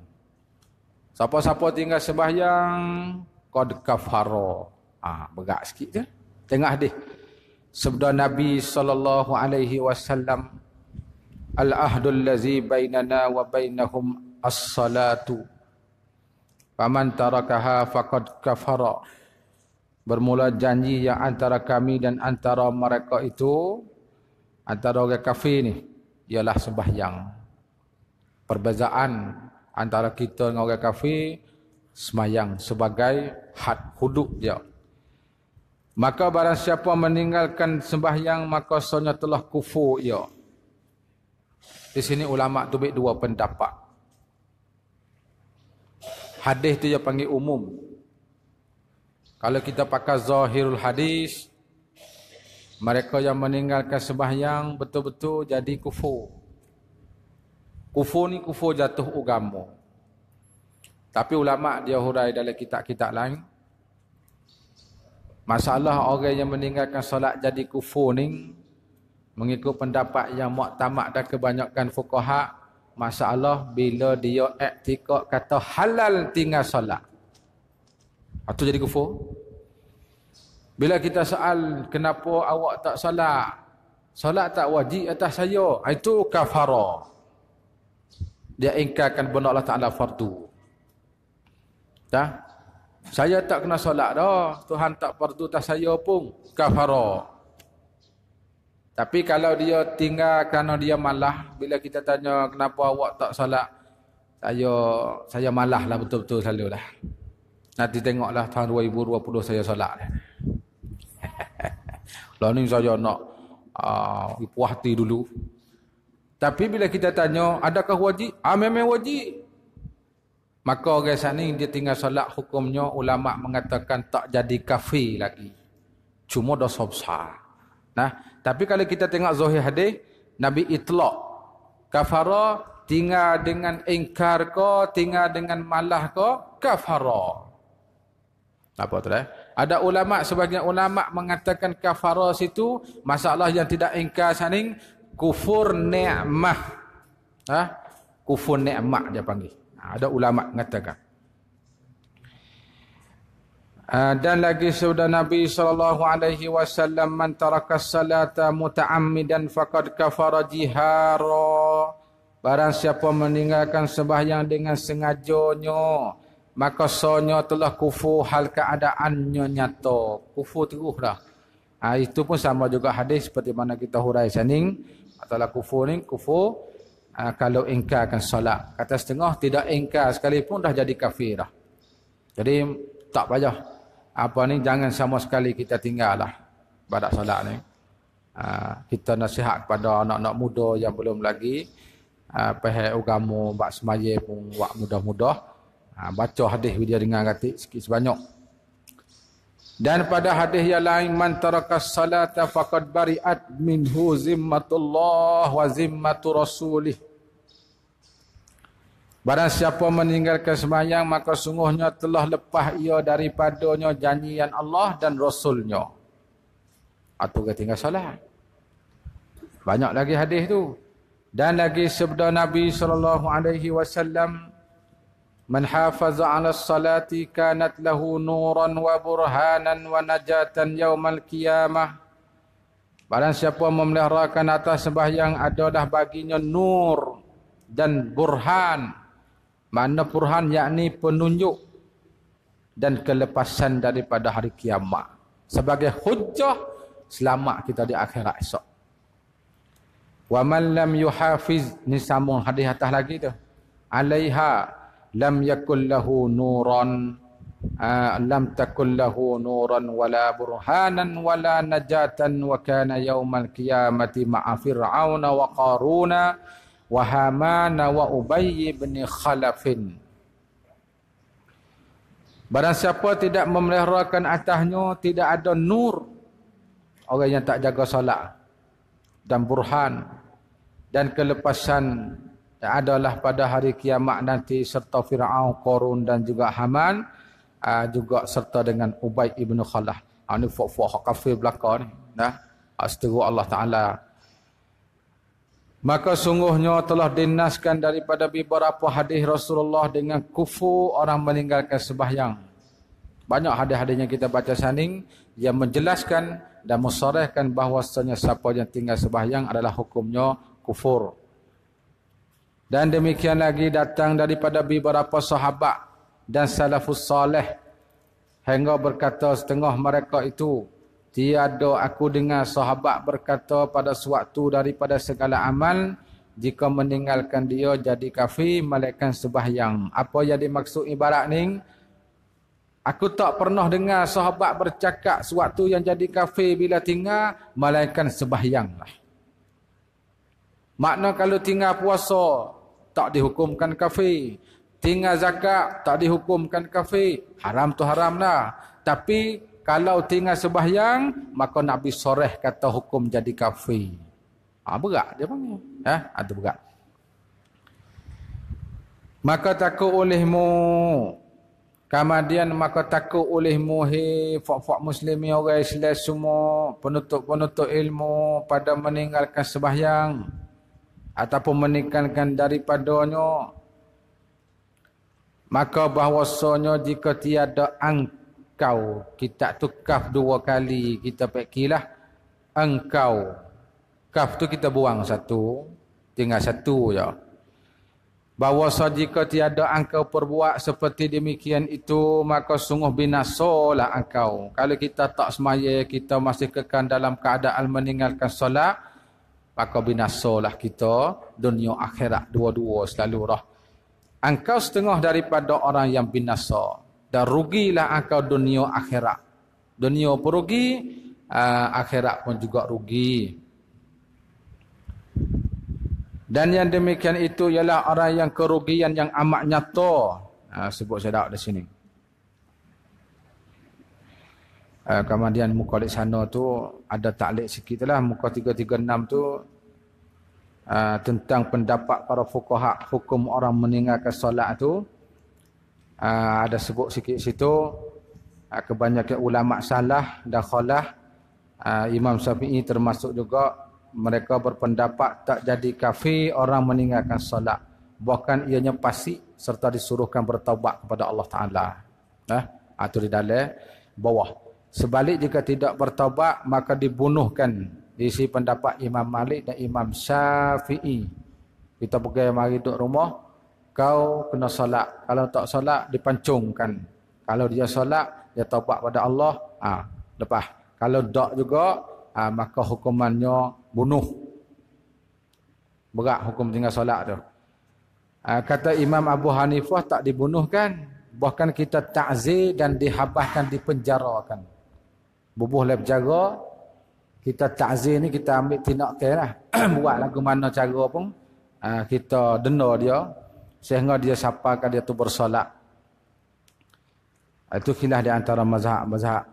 siapa-siapa tinggal sebahyang kod kafara ah ha, berat sikit je tengah hadis sabda Nabi sallallahu alaihi wasallam al ahdul lazi bainana wa bainahum as-salatu Paman tarakaha faqad kafara. Bermula janji yang antara kami dan antara mereka itu, antara orang kafir ni, ialah sembahyang. Perbezaan antara kita dengan orang kafir, sembahyang sebagai had hudud. dia. Maka barang siapa meninggalkan sembahyang, maka sonya telah kufur ia. Di sini ulama tu baik dua pendapat hadis tu dia panggil umum kalau kita pakai zahirul hadis mereka yang meninggalkan sembahyang betul-betul jadi kufur kufur ni kufur jatuh agama tapi ulama dia hurai dalam kitab-kitab lain masalah orang yang meninggalkan solat jadi kufur ni mengikut pendapat yang muktamad dan kebanyakan fuqaha masalah bila dia iktikad kata halal tinggal solat. Atau ha, jadi kufur. Bila kita soal kenapa awak tak solat? Solat tak wajib atas saya. Ha, itu kafara. Dia ingkarkan benda Allah Ta'ala fardu. Dah? Saya tak kena solat dah. Tuhan tak fardu atas saya pun. Kafara. Tapi kalau dia tinggal kerana dia malah, bila kita tanya kenapa awak tak solat, saya saya malah lah betul-betul selalu lah. Nanti tengoklah tahun 2020 saya solat. Lalu lah ni saya nak uh, ah, puas hati dulu. Tapi bila kita tanya, adakah wajib? Ah, memang wajib. Maka orang sana ni dia tinggal solat hukumnya, ulama' mengatakan tak jadi kafir lagi. Cuma dosa besar. Nah, tapi kalau kita tengok Zohir hadis, Nabi itlak kafara tinggal dengan ingkar ko, tinggal dengan malah ko, kafara. Apa tu eh? Ada ulama sebagian ulama mengatakan kafara situ masalah yang tidak ingkar saning kufur ni'mah. Ha? Kufur ni'mah dia panggil. Ha, ada ulama mengatakan. Ah, dan lagi sudah Nabi sallallahu alaihi wasallam man taraka salata mutaammidan faqad kafara jihara barang siapa meninggalkan sembahyang dengan sengajonyo maka sonyo telah kufu hal keadaannya nyato kufu teruh dah ha, itu pun sama juga hadis seperti mana kita hurai sening atau kufu ni kufu ha, ah, kalau akan solat kata setengah tidak engkau sekalipun dah jadi kafir dah jadi tak payah apa ni jangan sama sekali kita tinggallah ibadat solat ni. Ah, kita nasihat kepada anak-anak muda yang belum lagi uh, ah, agama buat semaya pun buat mudah-mudah. Ah, baca hadis dia dengar kata sikit sebanyak. Dan pada hadis yang lain man taraka salata faqad bari'at minhu zimmatullah wa zimmatu rasulih. Barang siapa meninggalkan semayang, maka sungguhnya telah lepas ia daripadanya janjian Allah dan Rasulnya. Atau ketinggalan solat. Banyak lagi hadis tu. Dan lagi sabda Nabi saw alaihi wasallam Man hafaza ala salati kanat lahu nuran wa burhanan wa najatan yaumal kiamah Barang siapa kan atas sembahyang ada dah baginya nur dan burhan mana purhan yakni penunjuk dan kelepasan daripada hari kiamat sebagai hujah selamat kita di akhirat esok. Wa man lam yuhafiz ni sambung hadis atas lagi tu. Alaiha lam yakul nuran uh, lam takul lahu nuran wala burhanan wala najatan wa kana yaumal qiyamati ma'a fir'auna wa qaruna wa Haman wa Ubay bin Khalafin. Barang siapa tidak memeliharakan atasnya tidak ada nur orang yang tak jaga solat dan burhan dan kelepasan yang adalah pada hari kiamat nanti serta Fir'aun, Korun dan juga Haman ah, juga serta dengan Ubay ibn Khalaf. Anu ah, ini fok-fok kafir belakang ni. Nah, ha, Allah Ta'ala Maka sungguhnya telah dinaskan daripada beberapa hadis Rasulullah dengan kufu orang meninggalkan sebahyang. Banyak hadis-hadis yang kita baca saning yang menjelaskan dan mensorehkan bahwasanya siapa yang tinggal sebahyang adalah hukumnya kufur. Dan demikian lagi datang daripada beberapa sahabat dan salafus salih hingga berkata setengah mereka itu Tiada aku dengar sahabat berkata pada suatu daripada segala amal jika meninggalkan dia jadi kafir malaikat sebahyang. Apa yang dimaksud ibarat ni? Aku tak pernah dengar sahabat bercakap suatu yang jadi kafir bila tinggal malaikat sebahyang lah. Makna kalau tinggal puasa tak dihukumkan kafir. Tinggal zakat tak dihukumkan kafir. Haram tu haramlah. Tapi kalau tinggal sebahyang, maka Nabi soreh kata hukum jadi kafir. Ha, berat dia panggil. Ha, ada ha, berat. Maka takut olehmu. Kemudian maka takut olehmu. Hei, fok-fok muslim ni orang Islam semua. Penutup-penutup ilmu pada meninggalkan sebahyang. Ataupun meninggalkan daripadanya. Maka bahwasanya jika tiada angka engkau kita tu kaf dua kali kita pekilah engkau kaf tu kita buang satu tinggal satu je bahawa sajika tiada engkau perbuat seperti demikian itu maka sungguh binasalah engkau kalau kita tak semaya kita masih kekal dalam keadaan meninggalkan solat maka binasalah kita dunia akhirat dua-dua selalu rah engkau setengah daripada orang yang binasa dan rugilah akal dunia akhirat. Dunia pun rugi, ah, akhirat pun juga rugi. Dan yang demikian itu ialah orang yang kerugian yang amat nyata. Ah, sebut saya dah di sini. Ah, kemudian muka di sana tu ada taklik sikit lah. Muka 336 tu tentang pendapat para fukuhak hukum orang meninggalkan solat tu. Ah, ada sebut sikit situ ah, kebanyakan ulama salah dakhalah ah, Imam Syafi'i termasuk juga mereka berpendapat tak jadi kafir orang meninggalkan solat bahkan ianya pasti serta disuruhkan bertaubat kepada Allah Taala nah atau di dalam bawah sebalik jika tidak bertaubat maka dibunuhkan Isi pendapat Imam Malik dan Imam Syafi'i kita pergi mari duduk rumah kau kena solat. Kalau tak solat, dipancungkan. Kalau dia solat, dia taubat pada Allah. Ah, ha, lepas. Kalau tak juga, ha, maka hukumannya bunuh. Berat hukum tinggal solat tu. Ha, kata Imam Abu Hanifah tak dibunuhkan. Bahkan kita takzir dan dihabahkan, dipenjarakan. Bubuh lep jaga, kita takzir ni kita ambil tindakan lah. Buat lagu mana cara pun, ha, kita denda dia, sehingga dia siapa sapakan dia tu bersolat ah, itu khilaf di antara mazhab-mazhab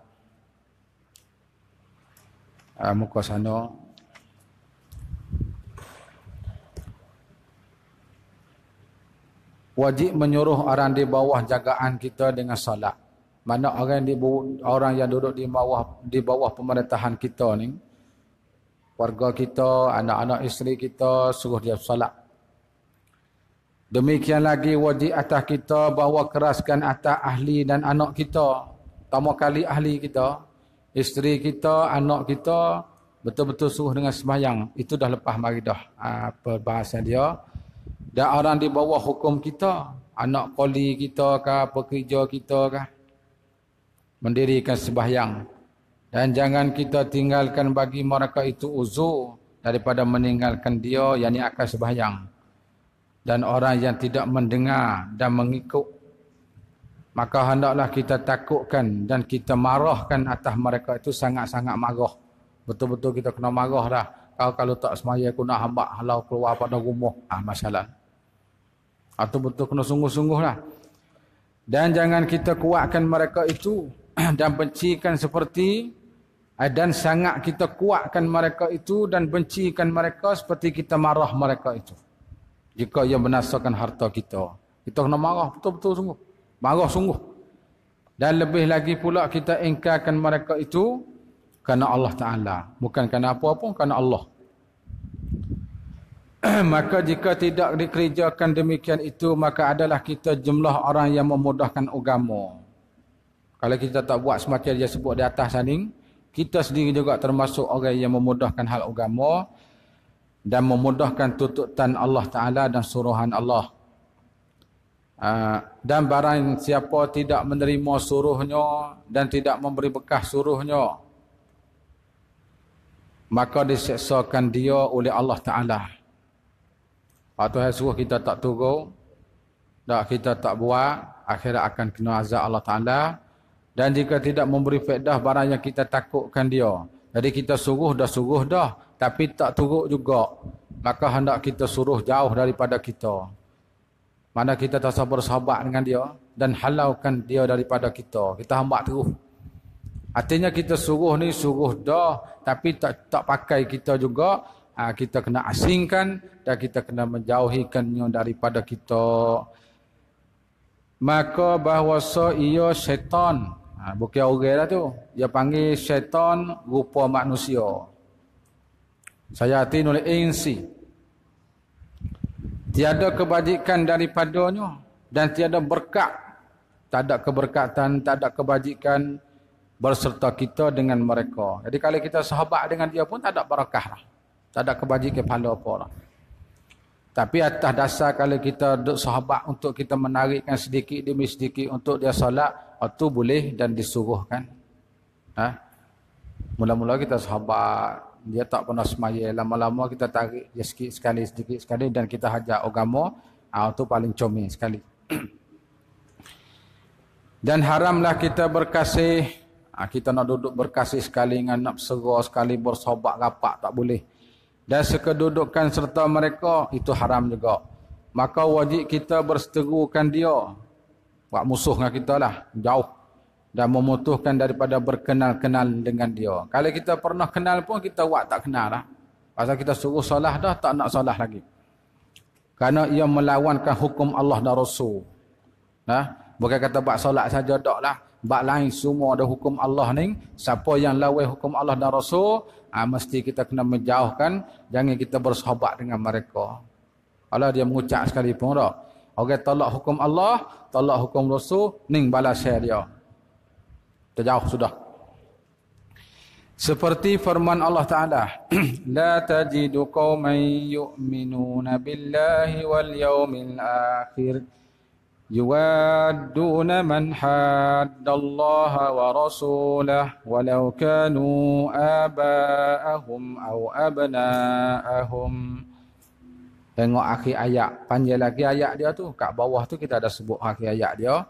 uh, ah, muka sana wajib menyuruh orang di bawah jagaan kita dengan solat mana orang di orang yang duduk di bawah di bawah pemerintahan kita ni warga kita anak-anak isteri kita suruh dia solat Demikian lagi wajib atas kita bahawa keraskan atas ahli dan anak kita. Pertama kali ahli kita, isteri kita, anak kita betul-betul suruh dengan sembahyang. Itu dah lepas mari dah apa ah, bahasa dia. Dan orang di bawah hukum kita, anak koli kita ke, pekerja kita ke, mendirikan sembahyang. Dan jangan kita tinggalkan bagi mereka itu uzur daripada meninggalkan dia yang ni akan sembahyang dan orang yang tidak mendengar dan mengikut maka hendaklah kita takutkan dan kita marahkan atas mereka itu sangat-sangat marah betul-betul kita kena marah dah kau kalau tak semaya aku nak hamba halau keluar pada rumah ah masalah atau ah, betul kena sungguh sungguhlah dan jangan kita kuatkan mereka itu dan bencikan seperti ah, dan sangat kita kuatkan mereka itu dan bencikan mereka seperti kita marah mereka itu jika ia menasakan harta kita kita kena marah betul-betul sungguh marah sungguh dan lebih lagi pula kita ingkarkan mereka itu kerana Allah Ta'ala bukan kerana apa-apa pun kerana Allah maka jika tidak dikerjakan demikian itu maka adalah kita jumlah orang yang memudahkan agama kalau kita tak buat semacam dia sebut di atas sana kita sendiri juga termasuk orang yang memudahkan hal agama dan memudahkan tuntutan Allah Ta'ala dan suruhan Allah. Ah, dan barang siapa tidak menerima suruhnya dan tidak memberi bekah suruhnya, maka diseksakan dia oleh Allah Ta'ala. Atau tu suruh kita tak tunggu, tak kita tak buat, akhirnya akan kena azab Allah Ta'ala. Dan jika tidak memberi faedah barang yang kita takutkan dia. Jadi kita suruh dah, suruh dah tapi tak turut juga maka hendak kita suruh jauh daripada kita mana kita tak sabar sahabat dengan dia dan halaukan dia daripada kita kita hambat terus artinya kita suruh ni suruh dah tapi tak tak pakai kita juga ha, kita kena asingkan dan kita kena menjauhikannya daripada kita maka bahawa ia syaitan ha, bukan orang lah tu dia panggil syaitan rupa manusia saya hati oleh insi. Tiada kebajikan daripadanya dan tiada berkat. Tak ada keberkatan, tak ada kebajikan berserta kita dengan mereka. Jadi kalau kita sahabat dengan dia pun tak ada berkah lah. Tak ada kebajikan pahala apa lah. Tapi atas dasar kalau kita duduk sahabat untuk kita menarikkan sedikit demi sedikit untuk dia solat, itu boleh dan disuruhkan. Ha? Mula-mula kita sahabat, dia tak pernah semaya lama-lama kita tarik dia sikit sekali sedikit sekali dan kita hajar agama ah uh, tu paling comel sekali dan haramlah kita berkasih uh, kita nak duduk berkasih sekali dengan nak serah sekali bersobat rapat tak boleh dan sekedudukan serta mereka itu haram juga maka wajib kita berseterukan dia buat musuh dengan kita lah jauh dan memutuhkan daripada berkenal-kenal dengan dia. Kalau kita pernah kenal pun kita buat tak kenal lah. Pasal kita suruh salah dah tak nak salah lagi. Karena ia melawankan hukum Allah dan Rasul. Nah, ha? bukan kata buat solat saja tak lah. Bak lain semua ada hukum Allah ni. Siapa yang lawai hukum Allah dan Rasul, ah, mesti kita kena menjauhkan. Jangan kita bersahabat dengan mereka. Kalau dia mengucap sekali pun tak. Orang okay, tolak hukum Allah, tolak hukum Rasul, ni balas saya dia terjauh sudah seperti firman Allah Taala la tajidu qauman yu'minuna billahi wal yawmil akhir يوادون من حد الله ورسوله ولو كانوا آباءهم أو أبناءهم Tengok akhir ayat, panjang lagi ayat dia tu. Kat bawah tu kita ada sebut akhir ayat dia.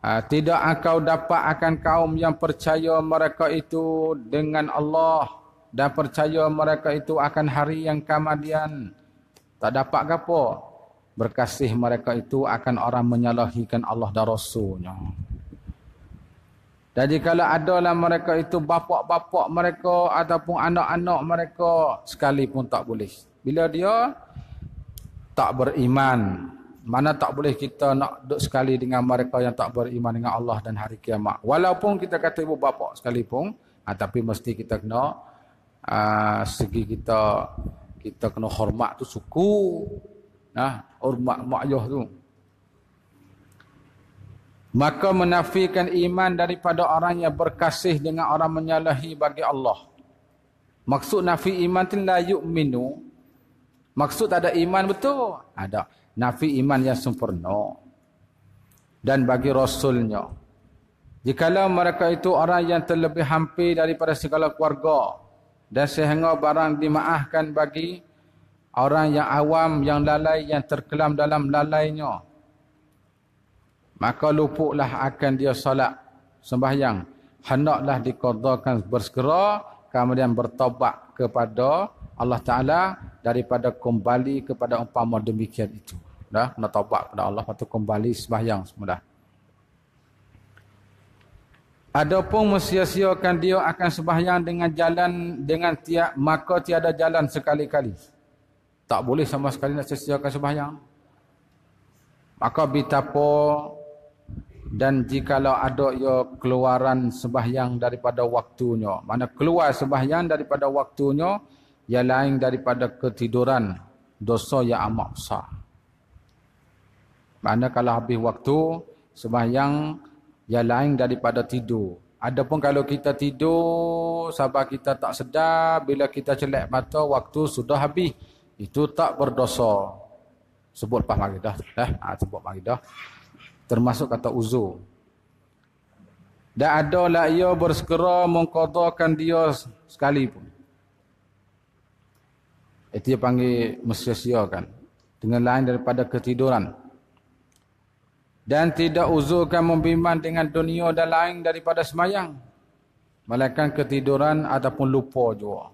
Ah, tidak engkau dapat akan kaum yang percaya mereka itu dengan Allah dan percaya mereka itu akan hari yang kemudian tak dapat gapo berkasih mereka itu akan orang menyalahikan Allah dan rasulnya jadi kalau adalah mereka itu bapak-bapak mereka ataupun anak-anak mereka sekalipun tak boleh bila dia tak beriman mana tak boleh kita nak duduk sekali dengan mereka yang tak beriman dengan Allah dan hari kiamat. Walaupun kita kata ibu bapa sekalipun, ha, tapi mesti kita kena ha, segi kita kita kena hormat tu suku. Nah, ha, hormat mak ayah tu. Maka menafikan iman daripada orang yang berkasih dengan orang menyalahi bagi Allah. Maksud nafi iman tu la yu'minu. Maksud ada iman betul? Ada nafi iman yang sempurna dan bagi rasulnya jikalau mereka itu orang yang terlebih hampir daripada segala keluarga dan sehingga barang dimaahkan bagi orang yang awam yang lalai yang terkelam dalam lalainya maka lupuklah akan dia solat sembahyang hendaklah dikodokan bersegera kemudian bertobak kepada Allah Ta'ala daripada kembali kepada umpama demikian itu. Dah, kena taubat kepada Allah, patut kembali sembahyang semua dah. Adapun mensia dia akan sembahyang dengan jalan dengan tiap maka tiada jalan sekali-kali. Tak boleh sama sekali nak sia sembahyang. Maka bitapo dan jikalau ada ya keluaran sembahyang daripada waktunya. Mana keluar sembahyang daripada waktunya, yang lain daripada ketiduran dosa yang amat besar. Mana kalau habis waktu sembahyang yang lain daripada tidur. Adapun kalau kita tidur sebab kita tak sedar bila kita celak mata waktu sudah habis itu tak berdosa. Sebut pas mari dah. Eh, ha, sebut mari dah. Termasuk kata uzur. Dan adalah ia bersegera mengkodokan dia sekalipun. Itu yang panggil mesyasyakan. Dengan lain daripada ketiduran. Dan tidak uzurkan membimbang dengan dunia dan lain daripada semayang. Malaikan ketiduran ataupun lupa juga.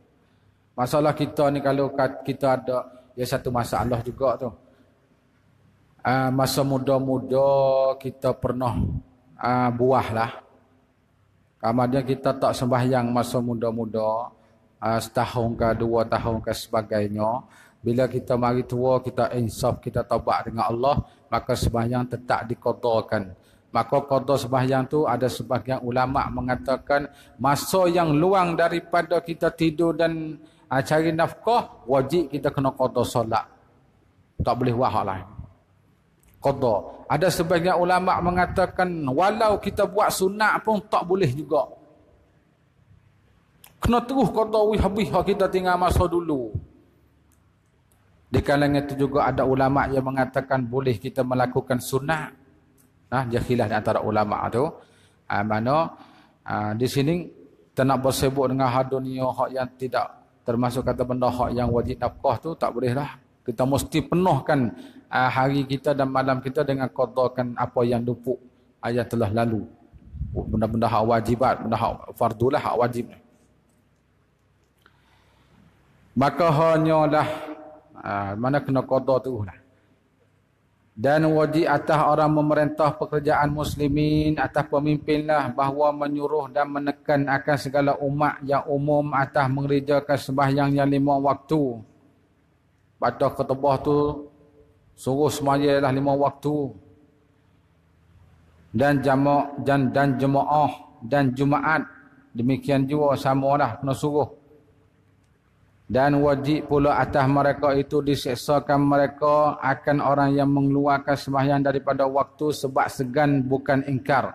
Masalah kita ni kalau kita ada, ya satu masalah juga tu. Uh, masa muda-muda kita pernah uh, ah, buah lah. Kemudian kita tak sembahyang masa muda-muda uh, setahun ke dua tahun ke sebagainya bila kita mari tua kita insaf kita taubat dengan Allah maka sembahyang tetap dikodokan maka qada sembahyang tu ada sebahagian ulama mengatakan masa yang luang daripada kita tidur dan uh, cari nafkah wajib kita kena qada solat tak boleh buat lain qada ada sebahagian ulama mengatakan walau kita buat sunat pun tak boleh juga Kena terus kata wih-wih kita tinggal masa dulu. Di kalangan itu juga ada ulama yang mengatakan boleh kita melakukan sunnah. Nah, dia khilaf antara ulama itu. Ah, mana ah, di sini kita bersibuk dengan hadunia hak yang tidak termasuk kata benda hak yang wajib nafkah tu tak boleh lah. Kita mesti penuhkan ah, hari kita dan malam kita dengan kodokan apa yang lupuk ayat telah lalu. Oh, benda-benda hak wajibat, benda hak fardulah hak wajib maka hanyalah aa, ah, mana kena qada tu lah dan wajib atas orang memerintah pekerjaan muslimin atas pemimpinlah bahawa menyuruh dan menekan akan segala umat yang umum atas mengerjakan sembahyang yang lima waktu pada ketubah tu suruh semayalah lima waktu dan jamak dan dan jemaah dan jumaat demikian juga samalah kena suruh dan wajib pula atas mereka itu diseksakan mereka akan orang yang mengeluarkan sembahyang daripada waktu sebab segan bukan ingkar.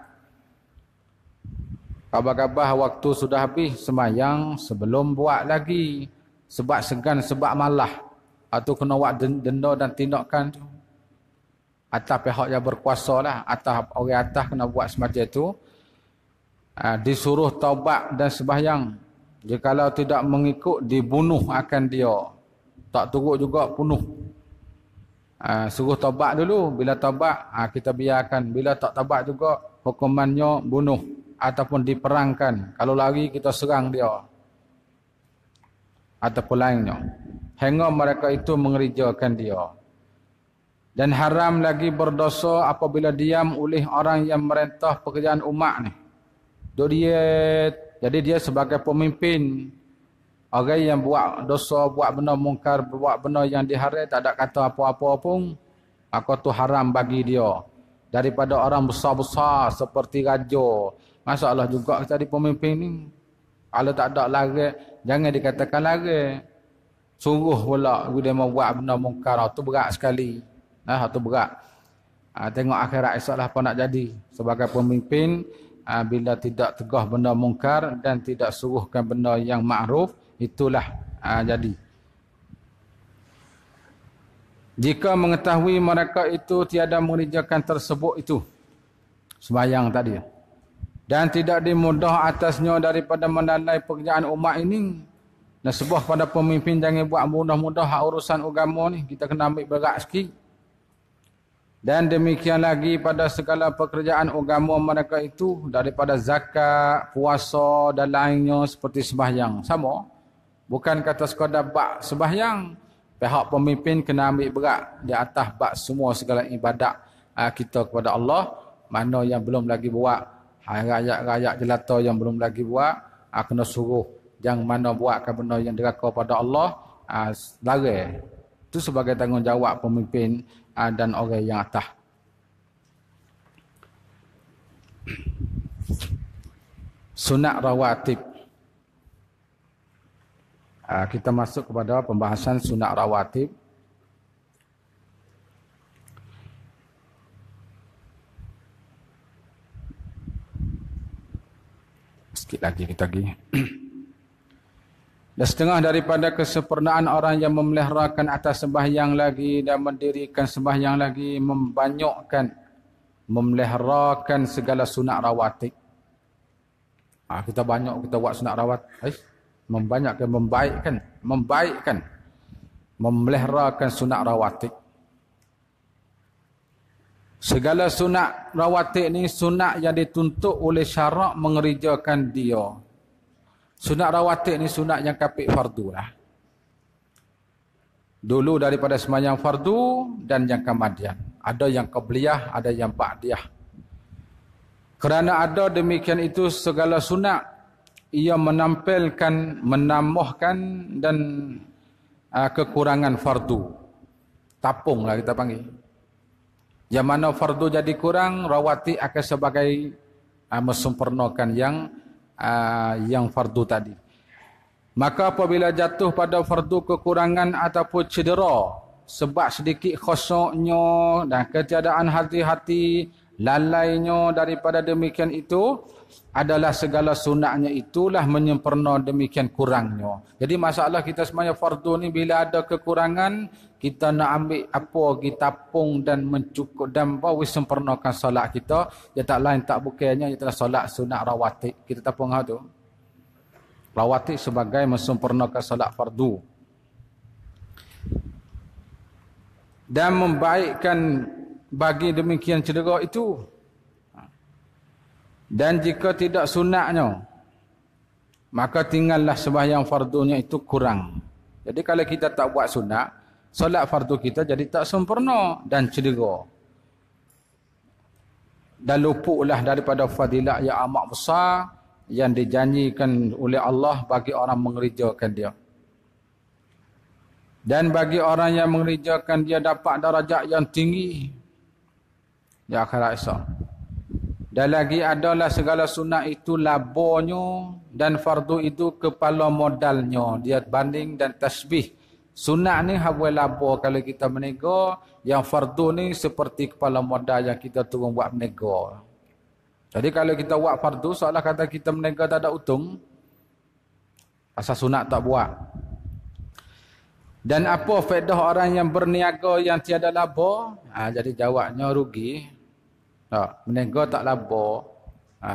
Khabar-khabar waktu sudah habis sembahyang sebelum buat lagi. Sebab segan, sebab malah. Atau kena buat denda dan tindakan tu. Atas pihak yang berkuasa lah. Atas orang atas kena buat semacam itu. Ah, disuruh taubat dan sembahyang. Jika kalau tidak mengikut dibunuh akan dia. Tak turut juga punuh. Ha, ah, suruh tobat dulu. Bila tabak ha, ah, kita biarkan. Bila tak tabak juga hukumannya bunuh ataupun diperangkan. Kalau lari kita serang dia. Ataupun lainnya. Hingga mereka itu mengerjakan dia. Dan haram lagi berdosa apabila diam oleh orang yang merentah pekerjaan umat ni. Dia jadi dia sebagai pemimpin orang yang buat dosa, buat benda mungkar, buat benda yang diharam tak ada kata apa-apa pun aku tu haram bagi dia daripada orang besar-besar seperti raja. Masalah juga kita di pemimpin ni kalau tak ada lari jangan dikatakan lari. Suruh pula dia mau buat benda mungkar ah, tu berat sekali. Nah, tu berat. Ha, tengok akhirat esoklah apa nak jadi sebagai pemimpin Ah, bila tidak tegah benda mungkar dan tidak suruhkan benda yang ma'ruf itulah ah, jadi jika mengetahui mereka itu tiada mengerjakan tersebut itu sembahyang tadi dan tidak dimudah atasnya daripada menalai pekerjaan umat ini nasbah pada pemimpin jangan buat mudah-mudah urusan agama ni kita kena ambil berat sikit dan demikian lagi pada segala pekerjaan agama mereka itu daripada zakat, puasa dan lainnya seperti sembahyang. Sama. Bukan kata sekadar bak sembahyang. Pihak pemimpin kena ambil berat di atas bak semua segala ibadat ah, kita kepada Allah. Mana yang belum lagi buat. Rakyat-rakyat jelata yang belum lagi buat. Ah, kena suruh yang mana buatkan benda yang diraka pada Allah. Ah, lari. Itu sebagai tanggungjawab pemimpin. Ah, dan orang yang atas. Sunat rawatib. Ah, kita masuk kepada pembahasan sunat rawatib. Sikit lagi kita pergi. Dan setengah daripada kesempurnaan orang yang memeliharakan atas sembahyang lagi dan mendirikan sembahyang lagi, membanyakkan, memeliharakan segala sunat rawatik. Ha, ah, kita banyak kita buat sunat rawat, eh? membanyakkan, membaikkan, membaikkan, memeliharakan sunat rawatik. Segala sunat rawatik ni sunat yang dituntut oleh syarak mengerjakan dia. Sunat rawatib ni sunat yang kapit fardu lah. Dulu daripada semayang fardu dan yang kemadian. Ada yang kebeliah, ada yang pakdiah. Kerana ada demikian itu segala sunat. Ia menampilkan, menambahkan dan uh, kekurangan fardu. Tapung lah kita panggil. Yang mana fardu jadi kurang, rawati akan sebagai uh, ah, mesempurnakan yang uh, yang fardu tadi. Maka apabila jatuh pada fardu kekurangan ataupun cedera sebab sedikit khosoknya dan ketiadaan hati-hati lalainya daripada demikian itu adalah segala sunatnya itulah menyempurna demikian kurangnya. Jadi masalah kita semuanya fardu ni bila ada kekurangan kita nak ambil apa kita pung dan mencukup dan bawa sempurnakan solat kita ya tak lain tak bukannya dia telah solat sunat rawatib kita tak pung tu rawatib sebagai mensempurnakan solat fardu dan membaikkan bagi demikian cedera itu dan jika tidak sunatnya maka tinggallah sembahyang fardunya itu kurang jadi kalau kita tak buat sunat solat fardu kita jadi tak sempurna dan cedera. Dan lupuklah daripada fadilah yang amat besar yang dijanjikan oleh Allah bagi orang mengerjakan dia. Dan bagi orang yang mengerjakan dia dapat darajat yang tinggi Ya akhirat esok. Dan lagi adalah segala sunnah itu labonyo dan fardu itu kepala modalnya dia banding dan tasbih Sunat ni hawa lapo kalau kita menego, yang fardu ni seperti kepala modal yang kita turun buat menego. Jadi kalau kita buat fardu, seolah kata kita menego tak ada untung. Asal sunat tak buat. Dan apa faedah orang yang berniaga yang tiada labo? Ha, jadi jawabnya rugi. Ha, menego tak labo. Ha,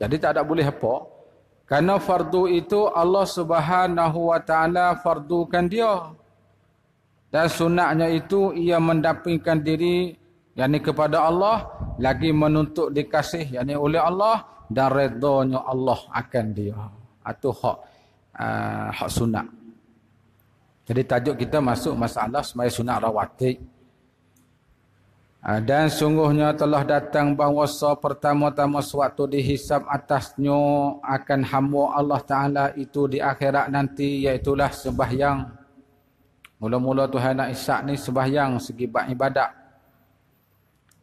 jadi tak ada boleh apa. Karena fardu itu Allah Subhanahu wa taala fardukan dia. Dan sunatnya itu ia mendampingkan diri yakni kepada Allah lagi menuntut dikasih yakni oleh Allah dan redanya Allah akan dia. Atau hak uh, hak sunat. Jadi tajuk kita masuk masalah sembahyang sunat rawatib. Ah, dan sungguhnya telah datang bahawa pertama-tama suatu dihisap atasnya akan hamba Allah Ta'ala itu di akhirat nanti yaitulah sembahyang. Mula-mula Tuhan nak isyak ni sembahyang segi ibadat.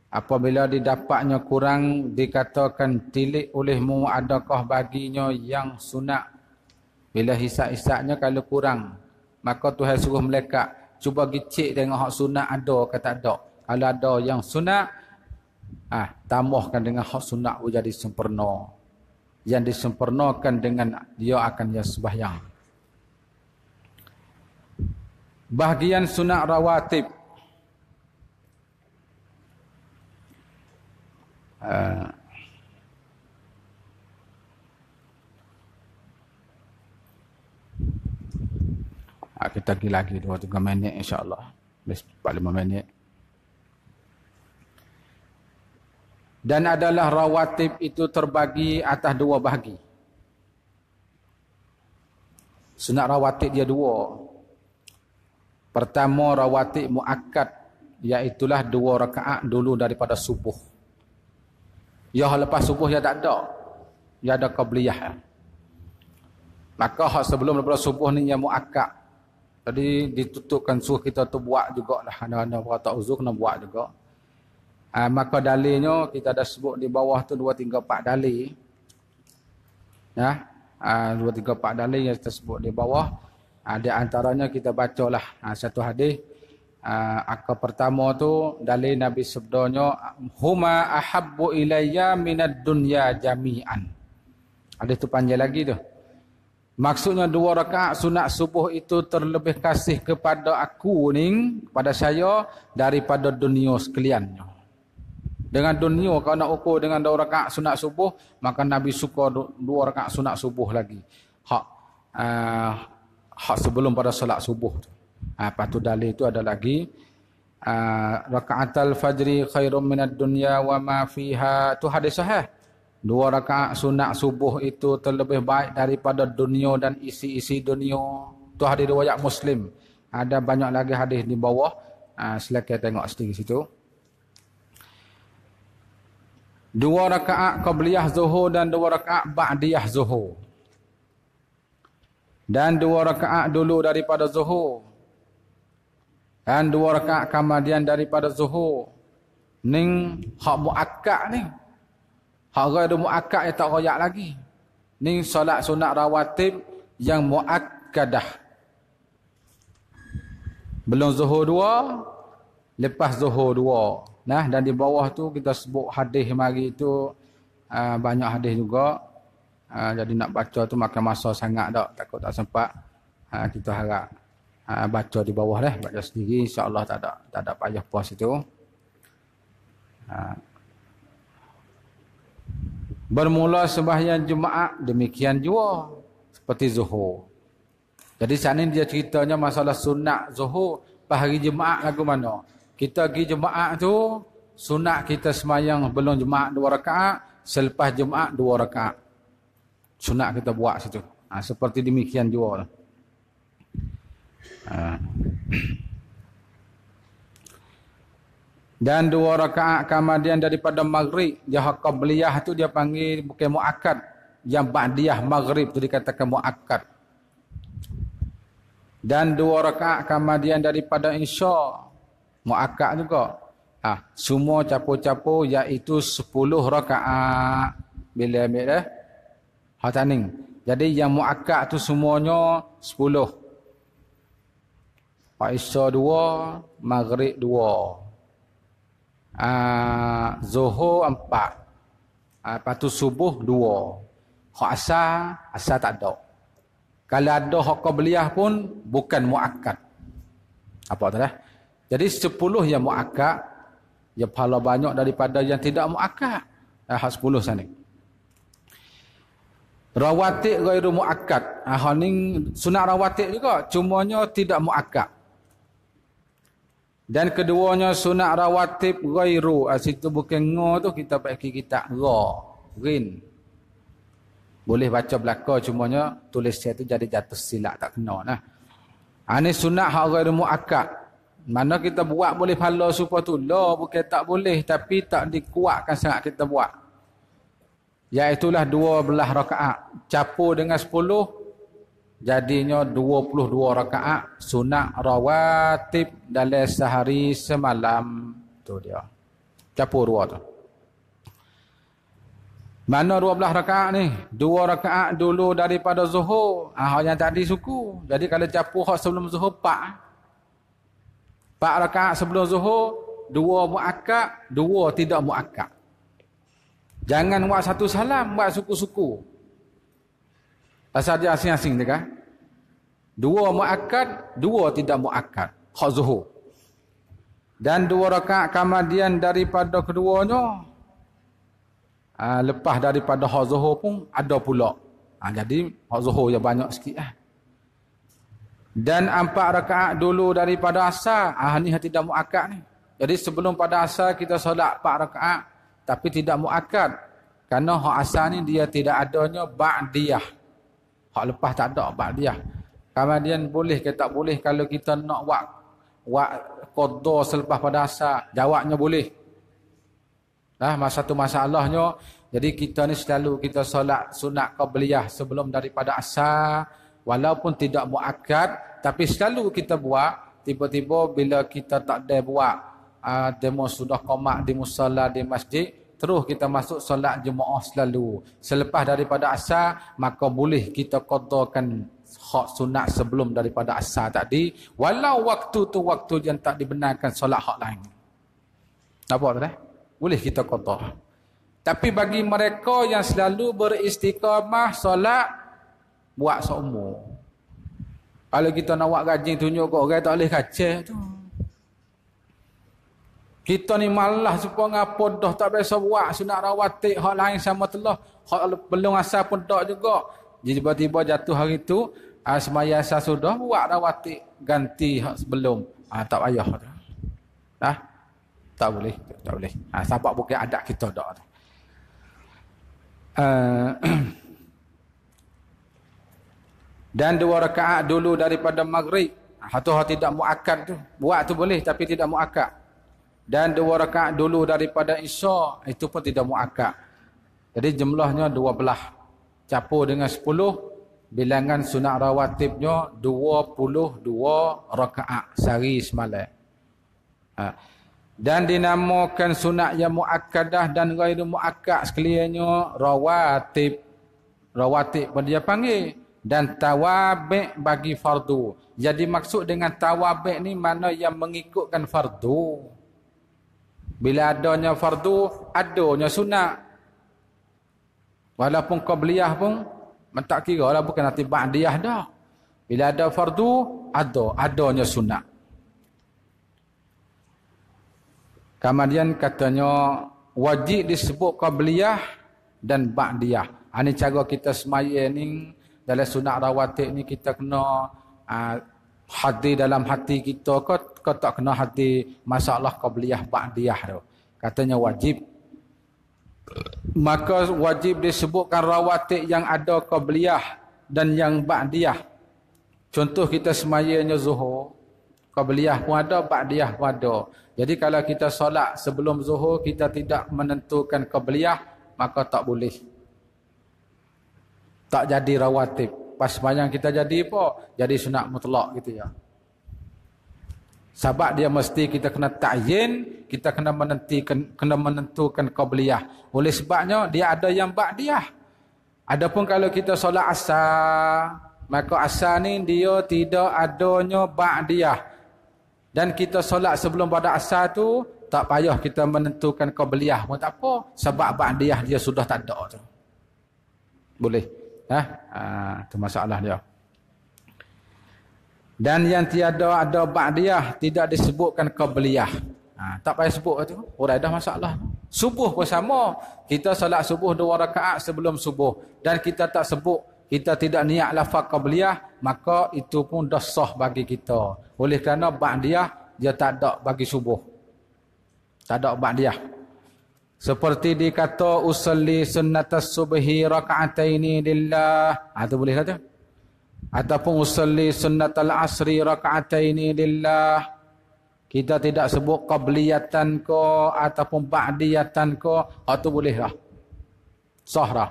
Apabila didapatnya kurang dikatakan tilik olehmu adakah baginya yang sunat. Bila hisap-hisapnya kalau kurang maka Tuhan suruh melekat. Cuba gecik tengok hak sunat ada ke tak ada. Kalau ada yang sunat, ah tambahkan dengan hak sunat menjadi sempurna. Yang disempurnakan dengan dia akan yang sembahyang. Bahagian sunat rawatib. Uh, kita pergi lagi 2-3 minit insyaAllah 4-5 minit dan adalah rawatib itu terbagi atas dua bahagi sunat rawatib dia dua pertama rawatib muakkad iaitulah dua rakaat dulu daripada subuh ya lepas subuh ya tak ada ya ada qabliyah maka hak sebelum daripada subuh ni yang muakkad jadi ditutupkan suh kita tu buat jugalah ada-ada orang tak uzur kena buat juga Ha, maka dalilnya kita dah sebut di bawah tu dua 3 4 dalil. Ya. Ha, 2 3 4 dalil yang kita sebut di bawah. Ada ah, ha, antaranya kita bacalah ha, satu hadis. Ha, akal pertama tu dalil Nabi sabdanya huma ahabbu ilayya minad dunya jami'an. Ada tu panjang lagi tu. Maksudnya dua rakaat sunat subuh itu terlebih kasih kepada aku ni, kepada saya daripada dunia sekaliannya dengan dunia kalau nak ukur dengan dua rakaat sunat subuh maka nabi suka dua rakaat sunat subuh lagi hak uh, hak sebelum pada solat subuh tu apa eh, tu dalil itu ada lagi uh, eh, al fajri khairum minad dunya wa ma fiha tu hadis sahih dua rakaat sunat subuh itu terlebih baik daripada dunia dan isi-isi dunia tu hadis riwayat muslim ada banyak lagi hadis di bawah uh, silakan tengok sendiri situ dua rakaat qabliyah zuhur dan dua rakaat ba'diyah zuhur. Dan dua rakaat dulu daripada zuhur. Dan dua rakaat kemudian daripada zuhur. Ning hak muakkad ni. Hak gaya dia muakkad yang tak royak lagi. Ning solat sunat rawatib yang muakkadah. Belum zuhur dua, lepas zuhur dua. Nah dan di bawah tu kita sebut hadis mari tu uh, banyak hadis juga. Uh, jadi nak baca tu makan masa sangat tak takut tak sempat. Uh, kita harap uh, baca di bawah lah baca sendiri insya-Allah tak ada tak ada payah puas itu. Uh. Bermula sembahyang Jumaat demikian juga seperti Zuhur. Jadi sana dia ceritanya masalah sunat Zuhur pas hari Jumaat lagu mana? kita pergi jemaah tu sunat kita semayang belum jemaah dua rakaat selepas jemaah dua rakaat sunat kita buat situ ha, seperti demikian juga lah. ha. dan dua rakaat kemudian daripada maghrib jahat qabliyah tu dia panggil bukan muakkad yang ba'diyah maghrib tu dikatakan muakkad dan dua rakaat kemudian daripada insya' muakkad juga. Ah, semua capo-capo iaitu sepuluh rakaat bila ambil dah. Ha Jadi yang muakkad tu semuanya sepuluh. Isya dua, maghrib dua. Uh, zuhur empat. Uh, lepas tu subuh dua. Hak asal, asal tak ada. Kalau ada hak beliah pun, bukan mu'akad. Apa tu dah? Eh? Jadi sepuluh yang mu'akak, ya pahala banyak daripada yang tidak mu'akak. Ah, sepuluh sana. Rawatik gairu mu'akad. Ah, ini sunat rawatik juga. Cumanya tidak mu'akad. Dan keduanya sunat rawatib gairu. Ah, situ bukan nga tu kita pakai kita ra. Rin. Boleh baca belakang cumanya tulis saya tu jadi jatuh silap tak kena Nah, Ini ah, sunat hak gairu mu'akad. Mana kita buat boleh pahala supaya tu. Loh bukan tak boleh. Tapi tak dikuatkan sangat kita buat. Ya itulah dua belah rakaat. capu dengan sepuluh. Jadinya dua puluh dua rakaat. Sunat rawatib dalam sehari semalam. tu dia. capu dua tu. Mana dua belah rakaat ni? Dua rakaat dulu daripada zuhur. Ah, yang tadi suku. Jadi kalau capur sebelum zuhur, pak. Empat rakaat sebelum zuhur, dua muakkad, dua tidak muakkad. Jangan buat satu salam, buat suku-suku. Pasal dia asing-asing dia kan. Dua muakkad, dua tidak muakkad. Khaz zuhur. Dan dua rakaat kemudian daripada keduanya, ah, lepas daripada khaz zuhur pun ada pula. Ah, jadi khaz zuhur yang banyak sikit lah. Dan empat rakaat dulu daripada asar. Ah, ini tidak mu'akad ni. Jadi sebelum pada asar kita solat empat rakaat. Tapi tidak mu'akad. karena hak asar ni dia tidak adanya ba'diyah. Hak lepas tak ada ba'diyah. Kemudian boleh ke tak boleh kalau kita nak buat, buat kodoh selepas pada asar. Jawabnya boleh. Nah, masa tu masalahnya. Jadi kita ni selalu kita solat sunat qabliyah sebelum daripada asar. Walaupun tidak muakkad tapi selalu kita buat tiba-tiba bila kita tak ada buat uh, demo sudah komak di musala di masjid terus kita masuk solat jemaah selalu selepas daripada asar maka boleh kita qadakan hak sunat sebelum daripada asar tadi walau waktu tu waktu yang tak dibenarkan solat hak lain apa tu eh? boleh kita qada tapi bagi mereka yang selalu beristiqamah solat buat seumur. Kalau kita nak buat gaji tunjuk kau orang tak boleh kaca tu. Kita ni malah supaya ngapo dah tak biasa buat sunat rawatik hak lain sama telah hak belum asal pun tak juga. Jadi tiba-tiba jatuh hari tu asmaya ah, asal sudah buat rawatik ganti sebelum. Ah tak payah tu. tak boleh, tak boleh. Ah sebab bukan adat kita dak tu. Uh, dan dua rakaat dulu daripada maghrib atau ha, tidak muakkad tu buat tu boleh tapi tidak muakkad dan dua rakaat dulu daripada isya itu pun tidak muakkad jadi jumlahnya dua belah campur dengan sepuluh bilangan sunat rawatibnya dua puluh dua rakaat sehari semalam ha. dan dinamakan sunat yang muakkadah dan gairu muakkad sekaliannya rawatib rawatib pun dia panggil dan tawabek bagi fardu. Jadi maksud dengan tawabek ni mana yang mengikutkan fardu. Bila adanya fardu, adanya sunat. Walaupun qabliyah pun, tak kira lah bukan nanti ba'diyah dah. Bila ada fardu, ada, adanya sunat. Kemudian katanya, wajib disebut qabliyah dan ba'diyah. Ini ha, cara kita semayang ni, dalam sunat rawatib ni kita kena uh, hadir dalam hati kita ke kau tak kena hadir masalah qabliyah ba'diyah tu katanya wajib maka wajib disebutkan rawatib yang ada qabliyah dan yang ba'diyah contoh kita semayanya zuhur qabliyah pun ada ba'diyah pun ada jadi kalau kita solat sebelum zuhur kita tidak menentukan qabliyah maka tak boleh tak jadi rawatib. Pas sembahyang kita jadi apa? Jadi sunat mutlak gitu ya. Sebab dia mesti kita kena ta'yin, kita kena menentukan kena menentukan qabliyah. Oleh sebabnya dia ada yang ba'diyah. Adapun kalau kita solat asar, maka asar ni dia tidak adanya ba'diyah. Dan kita solat sebelum pada asar tu tak payah kita menentukan qabliyah pun tak apa sebab ba'diyah dia sudah tak ada tu. Boleh. Eh, itu ah, masalah dia. Dan yang tiada ada ba'diyah tidak disebutkan qabliyah. Ha, tak payah sebut lah tu. Orang dah masalah. Subuh pun sama. Kita salat subuh dua rakaat sebelum subuh. Dan kita tak sebut. Kita tidak niat lafaz qabliyah. Maka itu pun dah sah bagi kita. Oleh kerana ba'diyah dia tak ada bagi subuh. Tak ada ba'diyah. Ba seperti dikata usalli sunnatas subhi rak'ataini lillah. Ha, ah, itu boleh kata. Lah ataupun usalli sunnatal asri rak'ataini lillah. Kita tidak sebut qabliyatan ko ataupun ba'diyatan ko. Ha, ah, itu boleh lah. Sah lah.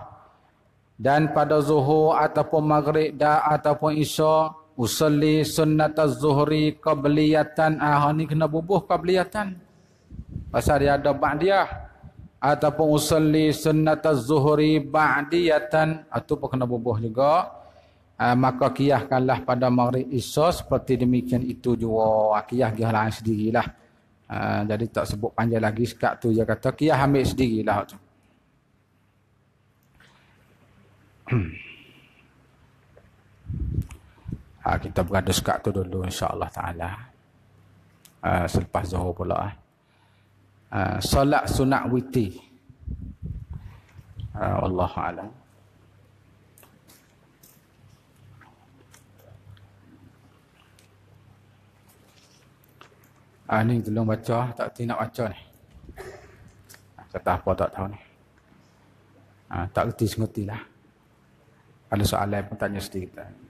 Dan pada zuhur ataupun maghrib dah ataupun isya. Usalli sunnatal zuhri qabliyatan. ah, ini kena bubuh qabliyatan. Pasal dia ada ba'diyah. Ba'diyah ataupun usalli sunnat az-zuhri ba'diyatan atau pun kena bubuh juga ah, maka kiyahkanlah pada maghrib isya seperti demikian itu juga kiyah dia lain sendirilah ah, jadi tak sebut panjang lagi sekat tu dia kata kiyah ambil sendirilah tu ha, kita berada sekat tu dulu insyaallah taala Uh, selepas zuhur pula eh. Ah, solat sunat witi. Ah, Allah alam. Ah ni tolong baca tak tin nak baca ni. Kata apa tak tahu ni. Ah, tak reti sengetilah. Ada soalan pun tanya sedikit. Tak? Lah.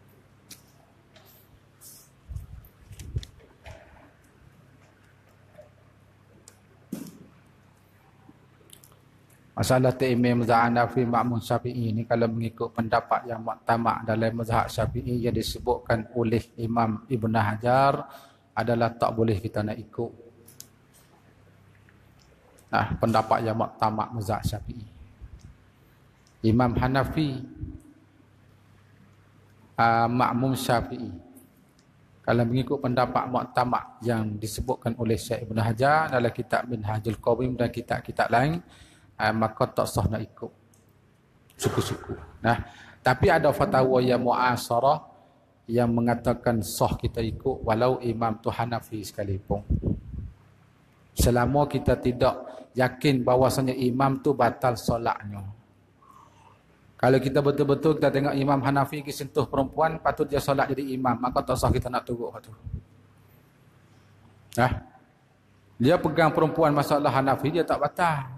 Masalah ta'imim mazhab Hanafi makmum Syafi'i ini kalau mengikut pendapat yang muktamad dalam mazhab Syafi'i yang disebutkan oleh Imam Ibn Hajar adalah tak boleh kita nak ikut. Nah, pendapat yang muktamad mazhab Syafi'i. Imam Hanafi uh, ah, makmum Syafi'i kalau mengikut pendapat muktamad yang disebutkan oleh Syekh Ibn Hajar dalam kitab Minhajul Qawim dan kitab-kitab lain uh, maka tak sah nak ikut suku-suku. Nah, tapi ada fatwa yang muasarah yang mengatakan sah kita ikut walau imam tu Hanafi sekalipun. Selama kita tidak yakin bahawasanya imam tu batal solatnya. Kalau kita betul-betul kita tengok imam Hanafi ke sentuh perempuan patut dia solat jadi imam maka tak sah kita nak turut waktu. Nah. Dia pegang perempuan masalah Hanafi dia tak batal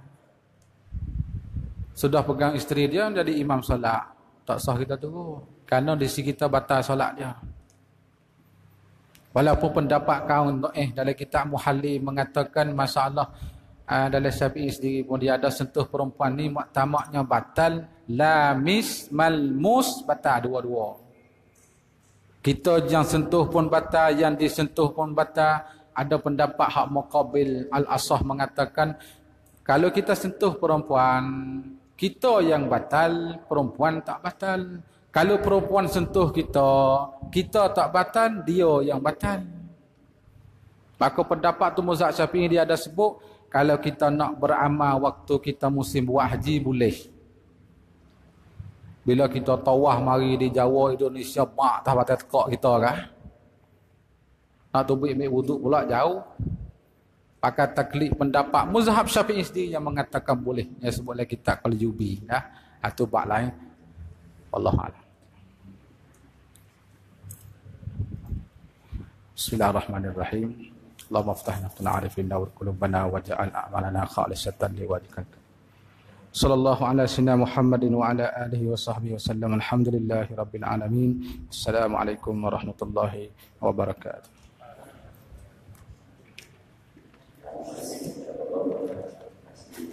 sudah pegang isteri dia jadi imam solat tak sah kita tunggu kerana di sisi kita batal solat dia walaupun pendapat kaum eh dalam kitab muhalli mengatakan masalah uh, ah, dalam syafi'i sendiri pun dia ada sentuh perempuan ni maktamaknya batal la mis mal mus batal dua-dua kita yang sentuh pun batal yang disentuh pun batal ada pendapat hak muqabil al-asah mengatakan kalau kita sentuh perempuan kita yang batal, perempuan tak batal. Kalau perempuan sentuh kita, kita tak batal, dia yang batal. Maka pendapat tu Muzak Syafi'i dia ada sebut, kalau kita nak beramal waktu kita musim buat haji, boleh. Bila kita tawah mari di Jawa, Indonesia, mak tak batal tekak kita kan. Nak tubik-mik wuduk pula, jauh pakai taklid pendapat muzhab Syafi'i sendiri yang mengatakan boleh ya sebutlah kita qaljubi ya atau bab lain Allah alam Bismillahirrahmanirrahim Allah maftahna tun arifina wa qulubana wa ja'al a'malana khalisatan li wajhika صلى الله على سيدنا محمد وعلى آله وصحبه وسلم الحمد لله رب العالمين السلام عليكم ورحمة الله